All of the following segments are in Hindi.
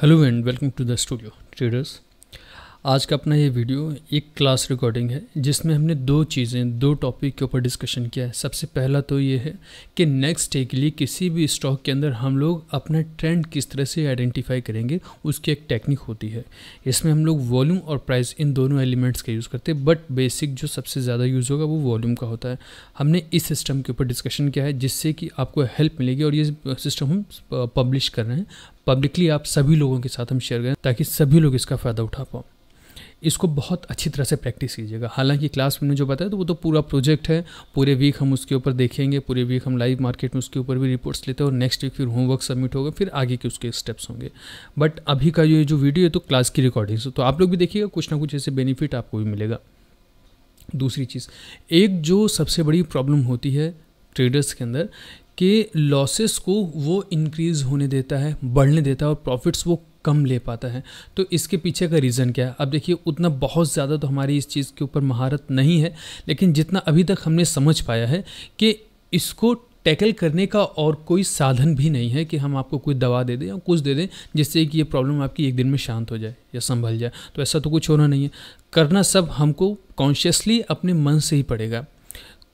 Hello and welcome to the studio traders. आज का अपना ये वीडियो एक क्लास रिकॉर्डिंग है जिसमें हमने दो चीज़ें दो टॉपिक के ऊपर डिस्कशन किया है सबसे पहला तो ये है कि नेक्स्ट डे के लिए किसी भी स्टॉक के अंदर हम लोग अपना ट्रेंड किस तरह से आइडेंटिफाई करेंगे उसकी एक टेक्निक होती है इसमें हम लोग वॉल्यूम और प्राइस इन दोनों एलिमेंट्स का यूज़ करते हैं बट बेसिक जो सबसे ज़्यादा यूज़ होगा वो वॉल्यूम का होता है हमने इस सिस्टम के ऊपर डिस्कशन किया है जिससे कि आपको हेल्प मिलेगी और ये सिस्टम हम पब्लिश कर रहे हैं पब्लिकली आप सभी लोगों के साथ हम शेयर करें ताकि सभी लोग इसका फ़ायदा उठा पाओ इसको बहुत अच्छी तरह से प्रैक्टिस कीजिएगा हालांकि क्लास में जो बताया तो वो तो पूरा प्रोजेक्ट है पूरे वीक हम उसके ऊपर देखेंगे पूरे वीक हम लाइव मार्केट में उसके ऊपर भी रिपोर्ट्स लेते हैं और नेक्स्ट वीक फिर होमवर्क सबमिट होगा फिर आगे के उसके स्टेप्स होंगे बट अभी का ये जो वीडियो है तो क्लास की रिकॉर्डिंग्स तो आप लोग भी देखिएगा कुछ ना कुछ ऐसे बेनिफिट आपको भी मिलेगा दूसरी चीज़ एक जो सबसे बड़ी प्रॉब्लम होती है ट्रेडर्स के अंदर कि लॉसेस को वो इंक्रीज़ होने देता है बढ़ने देता है और प्रॉफिट्स वो कम ले पाता है तो इसके पीछे का रीज़न क्या है अब देखिए उतना बहुत ज़्यादा तो हमारी इस चीज़ के ऊपर महारत नहीं है लेकिन जितना अभी तक हमने समझ पाया है कि इसको टैकल करने का और कोई साधन भी नहीं है कि हम आपको कोई दवा दे दें या कुछ दे दें जिससे कि ये प्रॉब्लम आपकी एक दिन में शांत हो जाए या संभल जाए तो ऐसा तो कुछ होना नहीं है करना सब हमको कॉन्शियसली अपने मन से ही पड़ेगा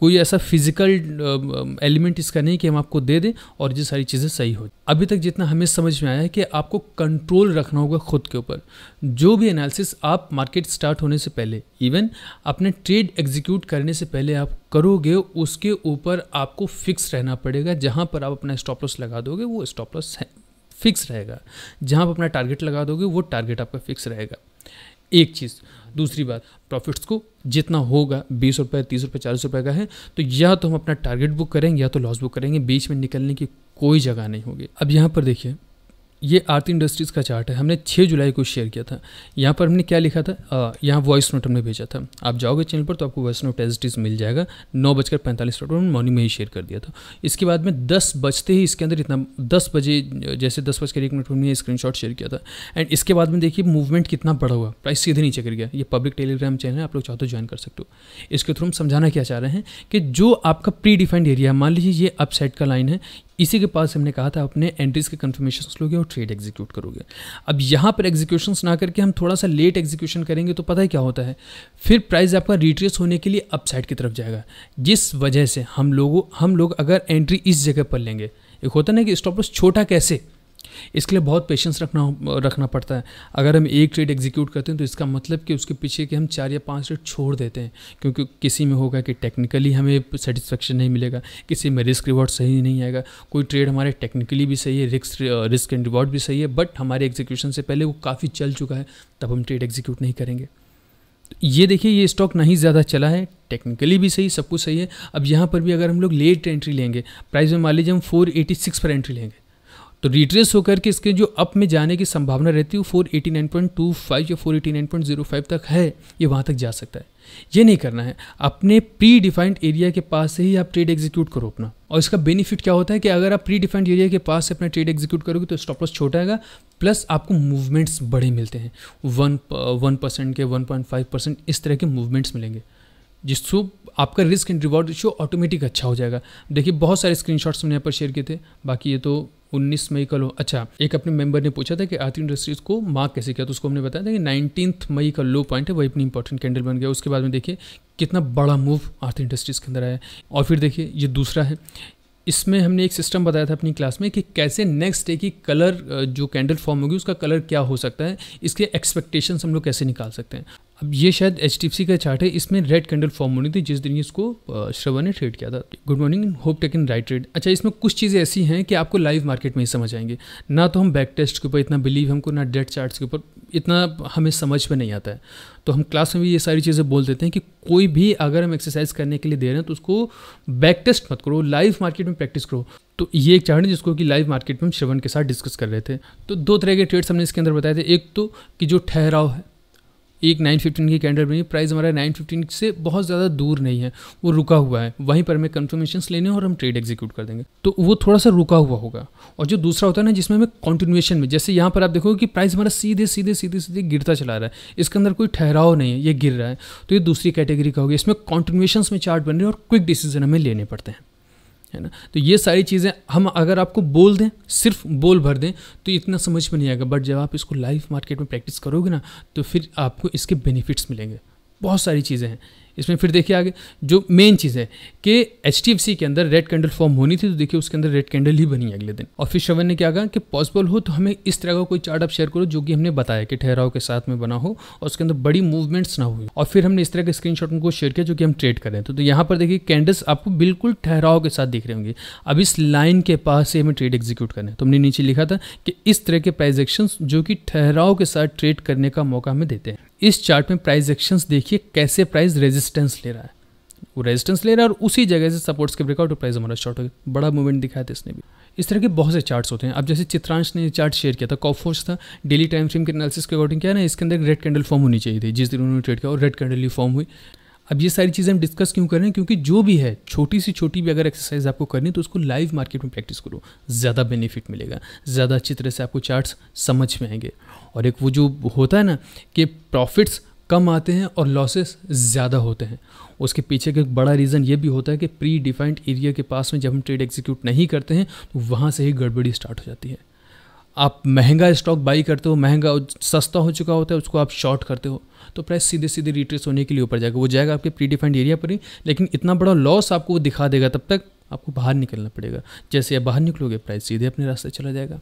कोई ऐसा फिजिकल एलिमेंट इसका नहीं कि हम आपको दे दें और ये सारी चीज़ें सही हो अभी तक जितना हमें समझ में आया है कि आपको कंट्रोल रखना होगा खुद के ऊपर जो भी एनालिसिस आप मार्केट स्टार्ट होने से पहले इवन अपने ट्रेड एग्जीक्यूट करने से पहले आप करोगे उसके ऊपर आपको फिक्स रहना पड़ेगा जहाँ पर आप अपना स्टॉप लॉस लगा दोगे वो स्टॉप लॉस फिक्स रहेगा जहाँ आप अपना टारगेट लगा दोगे वो टारगेट आपका फिक्स रहेगा एक चीज़ दूसरी बात प्रॉफिट्स को जितना होगा बीस रुपये तीस रुपये चालीस रुपये का है तो या तो हम अपना टारगेट बुक करेंगे या तो लॉस बुक करेंगे बीच में निकलने की कोई जगह नहीं होगी अब यहाँ पर देखिए ये आरती इंडस्ट्रीज़ का चार्ट है हमने 6 जुलाई को शेयर किया था यहाँ पर हमने क्या लिखा था यहाँ वॉइस नोट हमने भेजा था आप जाओगे चैनल पर तो आपको वॉइस नोट एजिटीज मिल जाएगा नौ बजकर पैंतालीस मिनट उन्होंने मॉर्निंग में ही शेयर कर दिया था इसके बाद में दस बजते ही इसके अंदर इतना दस बजे जैसे दस बजकर एक मिनट पर हमने स्क्रीन शेयर किया था एंड इसके बाद में देखिए मूवमेंट कितना बड़ा हुआ प्राइस सीधे नीचे गिर गया ये पब्लिक टेलीग्राम चैनल है आप लोग चाहते हो ज्वाइन तो कर सकते हो इसके थ्रू हम समझाना क्या चाह रहे हैं कि जो आपका प्री डिफाइंड एरिया मान लीजिए ये अपसेट का लाइन है इसी के पास हमने कहा था अपने एंट्रीज के कन्फर्मेशन लोगे और ट्रेड एग्जीक्यूट करोगे अब यहाँ पर एग्जीक्यूशन ना करके हम थोड़ा सा लेट एग्जीक्यूशन करेंगे तो पता ही क्या होता है फिर प्राइस आपका रिट्रेस होने के लिए अपसाइड की तरफ जाएगा जिस वजह से हम लोगों हम लोग अगर एंट्री इस जगह पर लेंगे एक होता ना कि स्टॉप लॉस छोटा कैसे इसके लिए बहुत पेशेंस रखना रखना पड़ता है अगर हम एक ट्रेड एग्जीक्यूट करते हैं तो इसका मतलब कि उसके पीछे के हम चार या पांच ट्रेड छोड़ देते हैं क्योंकि किसी में होगा कि टेक्निकली हमें सेटिस्फेक्शन नहीं मिलेगा किसी में रिस्क रिवॉर्ड सही नहीं आएगा कोई ट्रेड हमारे टेक्निकली भी सही है रिस्क रिस्क एंड रिवॉर्ड भी सही है बट हमारे एग्जीक्यूशन से पहले वो काफ़ी चल चुका है तब हम ट्रेड एग्जीक्यूट नहीं करेंगे तो ये देखिए ये स्टॉक नहीं ज़्यादा चला है टेक्निकली भी सही सब कुछ सही है अब यहाँ पर भी अगर हम लोग लेट एंट्री लेंगे प्राइस में मान लीजिए हम 486 पर एंट्री लेंगे तो रिट्रेस होकर के इसके जो अप में जाने की संभावना रहती है वो 489.25 या 489.05 तक है ये वहाँ तक जा सकता है ये नहीं करना है अपने प्री डिफाइंड एरिया के पास से ही आप ट्रेड एग्जीक्यूट करो अपना और इसका बेनिफिट क्या होता है कि अगर आप प्री डिफाइंड एरिया के पास से अपना ट्रेड एग्जीक्यूट करोगे तो स्टॉप लॉस छोटा आएगा प्लस आपको मूवमेंट्स बड़े मिलते हैं वन वन परसेंट के वन पॉइंट फाइव परसेंट इस तरह के मूवमेंट्स मिलेंगे जिसको आपका risk and reward ratio automatic अच्छा हो जाएगा देखिए बहुत सारे स्क्रीनशॉट्स मैंने यहाँ पर शेयर किए थे बाकी ये तो उन्नीस मई का लो अच्छा एक अपने मेंबर ने पूछा था कि आरती इंडस्ट्रीज को मार्क कैसे किया तो उसको हमने बताया था कि नाइनटीन मई का लो पॉइंट है वही अपनी इंपॉर्टेंट कैंडल बन गया उसके बाद में देखिए कितना बड़ा मूव आरती इंडस्ट्रीज के अंदर आया और फिर देखिए ये दूसरा है इसमें हमने एक सिस्टम बताया था अपनी क्लास में कि कैसे नेक्स्ट डे की कलर जो कैंडल फॉर्म होगी उसका कलर क्या हो सकता है इसके एक्सपेक्टेशंस हम लोग कैसे निकाल सकते हैं अब ये शायद एच का चार्ट है इसमें रेड कैंडल फॉर्म होनी थी जिस दिन इसको श्रवा ने ट्रेड किया था good morning hope take in right trade अच्छा इसमें कुछ चीज़ें ऐसी हैं कि आपको लाइव मार्केट में ही समझ आएंगे ना तो हम बैक टेस्ट के ऊपर इतना बिलीव हमको ना डेड चार्ट्स के ऊपर इतना हमें समझ में नहीं आता है तो हम क्लास में भी ये सारी चीज़ें बोल देते हैं कि कोई भी अगर हम एक्सरसाइज करने के लिए दे रहे हैं तो उसको बैक टेस्ट मत करो लाइव मार्केट में प्रैक्टिस करो तो ये एक चार्ट है जिसको कि लाइव मार्केट में हम श्रवण के साथ डिस्कस कर रहे थे तो दो तरह के ट्रेड्स हमने इसके अंदर बताए थे एक तो कि जो ठहराव है एक नाइन फिफ्टीन की कैंडल बनी प्राइस हमारा नाइन फिफ्टीन से बहुत ज़्यादा दूर नहीं है वो रुका हुआ है वहीं पर हमें कन्फर्मेशन लेने और हम ट्रेड एग्जीक्यूट कर देंगे तो वो थोड़ा सा रुका हुआ होगा और जो दूसरा होता है ना जिसमें हमें कॉन्टिन्यूशन में जैसे यहाँ पर आप देखोगे कि प्राइस हमारा सीधे सीधे सीधे सीधे गिरता चला रहा है इसके अंदर कोई ठहराव नहीं है ये गिर रहा है तो ये दूसरी कैटेगरी का होगी इसमें कॉन्टिन्यूएशन में चार्ट बन रहे हैं और क्विक डिसीजन हमें लेने पड़ते हैं है ना तो ये सारी चीज़ें हम अगर आपको बोल दें सिर्फ बोल भर दें तो इतना समझ में नहीं आएगा बट जब आप इसको लाइव मार्केट में प्रैक्टिस करोगे ना तो फिर आपको इसके बेनिफिट्स मिलेंगे बहुत सारी चीज़ें हैं इसमें फिर देखिए आगे जो मेन चीज़ है कि एच के अंदर रेड कैंडल फॉर्म होनी थी तो देखिए उसके अंदर रेड कैंडल ही बनी अगले दिन और फिर श्रवन ने क्या कहा कि पॉसिबल हो तो हमें इस तरह का कोई चार्ट आप शेयर करो जो कि हमने बताया कि ठहराव के साथ में बना हो और उसके अंदर बड़ी मूवमेंट्स ना हुई और फिर हमने इस तरह के स्क्रीन उनको शेयर किया जो कि हम ट्रेड करें तो, तो यहाँ पर देखिए कैंडल्स आपको बिल्कुल ठहराव के साथ दिख रहे होंगे अब इस लाइन के पास से हमें ट्रेड एग्जीक्यूट करें तो हमने नीचे लिखा था कि इस तरह के प्राइजेक्शन जो कि ठहराव के साथ ट्रेड करने का मौका हमें देते हैं इस चार्ट में प्राइस एक्शंस देखिए कैसे प्राइस रेजिस्टेंस ले रहा है वो रेजिस्टेंस ले रहा है और उसी जगह से सपोर्ट्स के ब्रेकआउट और प्राइस हमारा शॉर्ट हो गया बड़ा मूवमेंट दिखाया था इसने भी इस तरह के बहुत से चार्ट्स होते हैं अब जैसे चित्रांश ने चार्ट शेयर किया था कॉफोर्स था डेली टाइम फ्रेम के एनालिसिस के अकॉर्डिंग किया ना इसके अंदर रेड कैंडल फॉर्म होनी चाहिए थी जिस दिन उन्होंने ट्रेड किया और रेड कैंडल ही फॉर्म हुई अब ये सारी चीज़ें हम डिस्कस क्यों कर रहे हैं क्योंकि जो भी है छोटी सी छोटी भी अगर एक्सरसाइज आपको करनी है तो उसको लाइव मार्केट में प्रैक्टिस करो ज़्यादा बेनिफिट मिलेगा ज़्यादा अच्छी तरह से आपको चार्ट्स समझ में आएंगे और एक वो जो होता है ना कि प्रॉफिट्स कम आते हैं और लॉसेस ज़्यादा होते हैं उसके पीछे का एक बड़ा रीज़न ये भी होता है कि प्री डिफाइंड एरिया के पास में जब हम ट्रेड एग्जीक्यूट नहीं करते हैं तो वहाँ से ही गड़बड़ी स्टार्ट हो जाती है आप महंगा स्टॉक बाई करते हो महंगा सस्ता हो चुका होता है उसको आप शॉर्ट करते हो तो प्राइस सीधे सीधे रिट्रेस होने के लिए ऊपर जाएगा वो जाएगा आपके प्री डिफाइंड एरिया पर ही लेकिन इतना बड़ा लॉस आपको वो दिखा देगा तब तक आपको बाहर निकलना पड़ेगा जैसे आप बाहर निकलोगे प्राइस सीधे अपने रास्ते चला जाएगा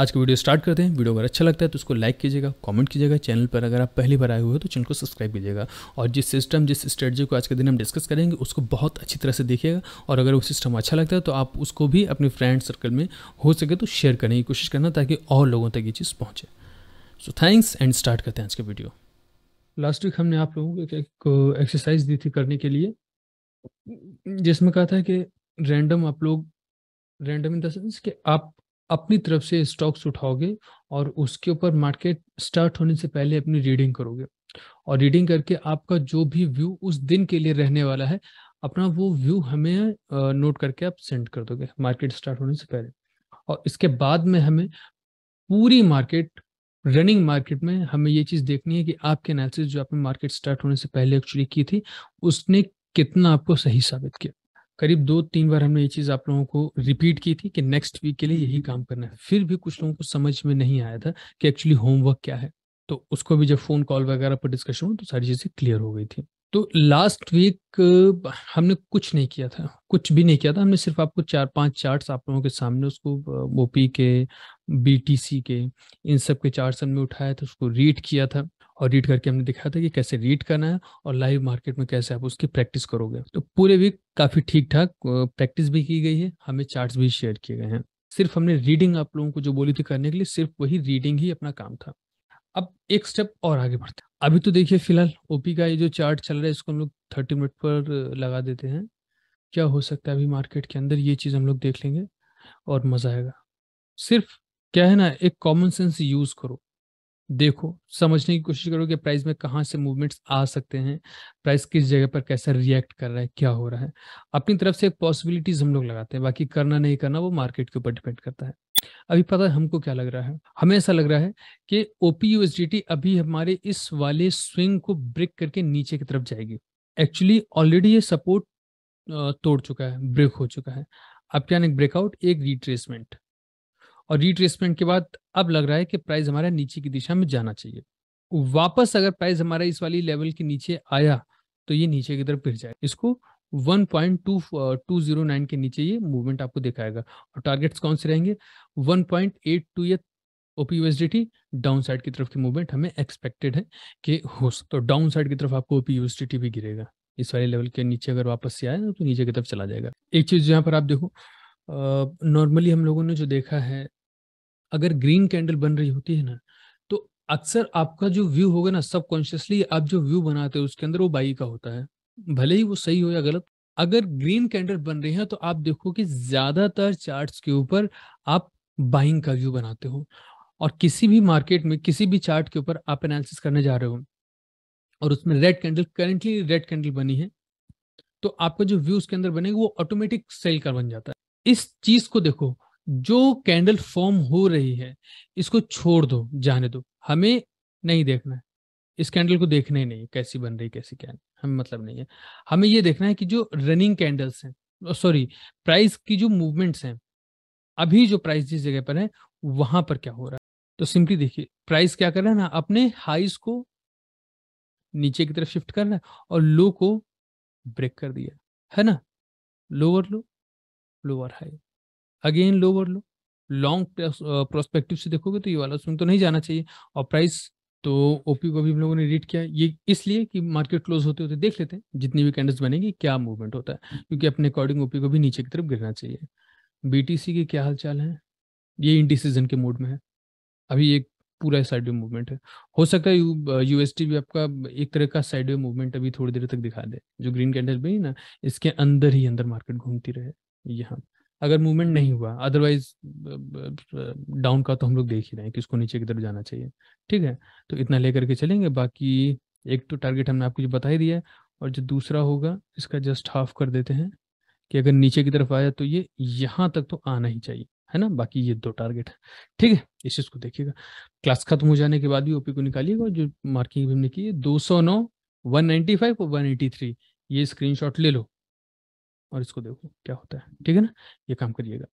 आज का वीडियो स्टार्ट करते हैं वीडियो अगर अच्छा लगता है तो उसको लाइक कीजिएगा कमेंट कीजिएगा चैनल पर अगर आप पहली बार आए हुए हो तो चैनल को सब्सक्राइब कीजिएगा और जिस सिस्टम जिस स्ट्रेटजी को आज के दिन हम डिस्कस करेंगे उसको बहुत अच्छी तरह से देखिएगा और अगर वो सिस्टम अच्छा लगता है तो आप उसको भी अपने फ्रेंड सर्कल में हो सके तो शेयर करने की कोशिश करना ताकि और लोगों तक ये चीज़ पहुँचे सो थैंक्स एंड स्टार्ट करते हैं आज का वीडियो लास्ट वीक हमने आप लोगों को एक एक्सरसाइज दी थी करने के लिए जिसमें कहा था कि रैंडम आप लोग रैंडम इन द सेंस कि आप अपनी तरफ से स्टॉक्स उठाओगे और उसके ऊपर मार्केट स्टार्ट होने से पहले अपनी रीडिंग करोगे और रीडिंग करके आपका जो भी व्यू उस दिन के लिए रहने वाला है अपना वो व्यू हमें नोट करके आप सेंड कर दोगे मार्केट स्टार्ट होने से पहले और इसके बाद में हमें पूरी मार्केट रनिंग मार्केट में हमें ये चीज़ देखनी है कि आपके एनालिसिस जो आपने मार्केट स्टार्ट होने से पहले एक्चुअली की थी उसने कितना आपको सही साबित किया करीब दो तीन बार हमने ये चीज़ आप लोगों को रिपीट की थी कि नेक्स्ट वीक के लिए यही हम्म। काम करना है फिर भी कुछ लोगों को समझ में नहीं आया था कि एक्चुअली होमवर्क क्या है तो उसको भी जब फ़ोन कॉल वगैरह पर डिस्कशन हुआ तो सारी चीज़ें क्लियर हो गई थी तो लास्ट वीक हमने कुछ नहीं किया था कुछ भी नहीं किया था हमने सिर्फ आपको चार पांच चार्ट्स आप लोगों के सामने उसको ओपी के बीटीसी के इन सब के चार्ट्स हमने उठाया था उसको रीड किया था और रीड करके हमने दिखाया था कि कैसे रीड करना है और लाइव मार्केट में कैसे आप उसकी प्रैक्टिस करोगे तो पूरे वीक काफ़ी ठीक ठाक प्रैक्टिस भी की गई है हमें चार्ट भी शेयर किए गए हैं सिर्फ हमने रीडिंग आप लोगों को जो बोली थी करने के लिए सिर्फ वही रीडिंग ही अपना काम था अब एक स्टेप और आगे बढ़ते हैं अभी तो देखिए फिलहाल ओपी का ये जो चार्ट चल रहा है इसको हम लोग थर्टी मिनट पर लगा देते हैं क्या हो सकता है अभी मार्केट के अंदर ये चीज़ हम लोग देख लेंगे और मज़ा आएगा सिर्फ क्या है ना एक कॉमन सेंस यूज़ करो देखो समझने की कोशिश करो कि प्राइस में कहाँ से मूवमेंट्स आ सकते हैं प्राइस किस जगह पर कैसा रिएक्ट कर रहा है क्या हो रहा है अपनी तरफ से पॉसिबिलिटीज हम लोग लगाते हैं बाकी करना नहीं करना वो मार्केट के ऊपर डिपेंड करता है अभी पता है हमको क्या लग रहा है हमें ऐसा लग रहा है कि ओपी यूएसडीटी अभी हमारे इस वाले स्विंग को ब्रेक करके नीचे की तरफ जाएगी एक्चुअली ऑलरेडी ये सपोर्ट तोड़ चुका है ब्रेक हो चुका है अब क्या ब्रेकआउट एक रिट्रेसमेंट और रिट्रेसमेंट के बाद अब लग रहा है कि प्राइस हमारा नीचे की दिशा में जाना चाहिए वापस अगर प्राइस हमारा इस वाली लेवल के नीचे आया तो ये नीचे की तरफ गिर जाए इसको 1.2209 uh, के नीचे ये मूवमेंट आपको दिखाएगा और टारगेट्स कौन से रहेंगे 1.82 ये ओपीयूएसडीटी डाउन साइड की तरफ की मूवमेंट हमें एक्सपेक्टेड है कि हो तो डाउन साइड की तरफ आपको ओपीयूएसडीटी भी गिरेगा इस वाले लेवल के नीचे अगर वापस से आए तो नीचे की तरफ चला जाएगा एक चीज यहाँ पर आप देखो नॉर्मली हम लोगों ने जो देखा है अगर ग्रीन कैंडल बन रही होती है ना तो अक्सर आपका जो व्यू होगा ना सब कॉन्शियसली आप जो व्यू बनाते हो उसके अंदर वो बाई का होता है भले ही वो सही हो या गलत अगर ग्रीन कैंडल बन रही है तो आप देखो कि ज्यादातर चार्ट्स के ऊपर आप बाइंग का व्यू बनाते हो और किसी भी मार्केट में किसी भी चार्ट के ऊपर आप एनालिसिस करने जा रहे हो और उसमें red candle currently red candle बनी है तो आपका जो व्यू उसके अंदर बनेगा वो ऑटोमेटिक सेल का बन जाता है इस चीज को देखो जो कैंडल फॉर्म हो रही है इसको छोड़ दो जाने दो हमें नहीं देखना है इस कैंडल को देखना ही नहीं कैसी बन रही कैसी क्या हमें मतलब नहीं है हमें ये देखना है कि जो रनिंग कैंडल्स हैं सॉरी प्राइस की जो मूवमेंट्स हैं अभी जो प्राइस जिस जगह पर है वहां पर क्या हो रहा है तो सिंपली देखिए प्राइस क्या कर रहा है ना अपने हाइस को नीचे की तरफ शिफ्ट करना है और लो को ब्रेक कर दिया है ना lower low lower high again low और लो लॉन्ग प्रोस्पेक्टिव से देखोगे तो ये वाला सुन तो नहीं जाना चाहिए और प्राइस तो ओपी को भी हम लोगों ने रीड किया ये इसलिए कि मार्केट क्लोज होते होते देख लेते हैं जितनी भी कैंडल्स बनेगी क्या मूवमेंट होता है हम्म। क्योंकि अपने अकॉर्डिंग ओपी को भी नीचे की तरफ गिरना चाहिए बीटीसी के क्या हालचाल है ये इनडिसीजन के मूड में है अभी एक पूरा साइडवे मूवमेंट है हो सकता है यू यूएसटी भी आपका एक तरह का साइड मूवमेंट अभी थोड़ी देर तक दिखा दे जो ग्रीन कैंडल भी ना इसके अंदर ही अंदर मार्केट घूमती रहे यहाँ अगर मूवमेंट नहीं हम्म। हुआ अदरवाइज डाउन का तो हम लोग देख ही रहे हैं कि उसको नीचे की तरफ जाना चाहिए ठीक है तो इतना लेकर के चलेंगे बाकी एक तो टारगेट हमने आपको जो बता ही दिया है और जो दूसरा होगा इसका जस्ट हाफ कर देते हैं कि अगर नीचे की तरफ आया तो ये यहाँ तक तो आना ही चाहिए है ना बाकी ये दो टारगेट है ठीक है इस चीज़ को देखिएगा क्लास खत्म हो जाने के बाद भी ओपी को निकालिएगा जो मार्किंग भी हमने की है दो सौ नौ वन नाइन्टी फाइव और वन एटी थ्री ये स्क्रीनशॉट ले लो और इसको देखो क्या होता है ठीक है ना ये काम करिएगा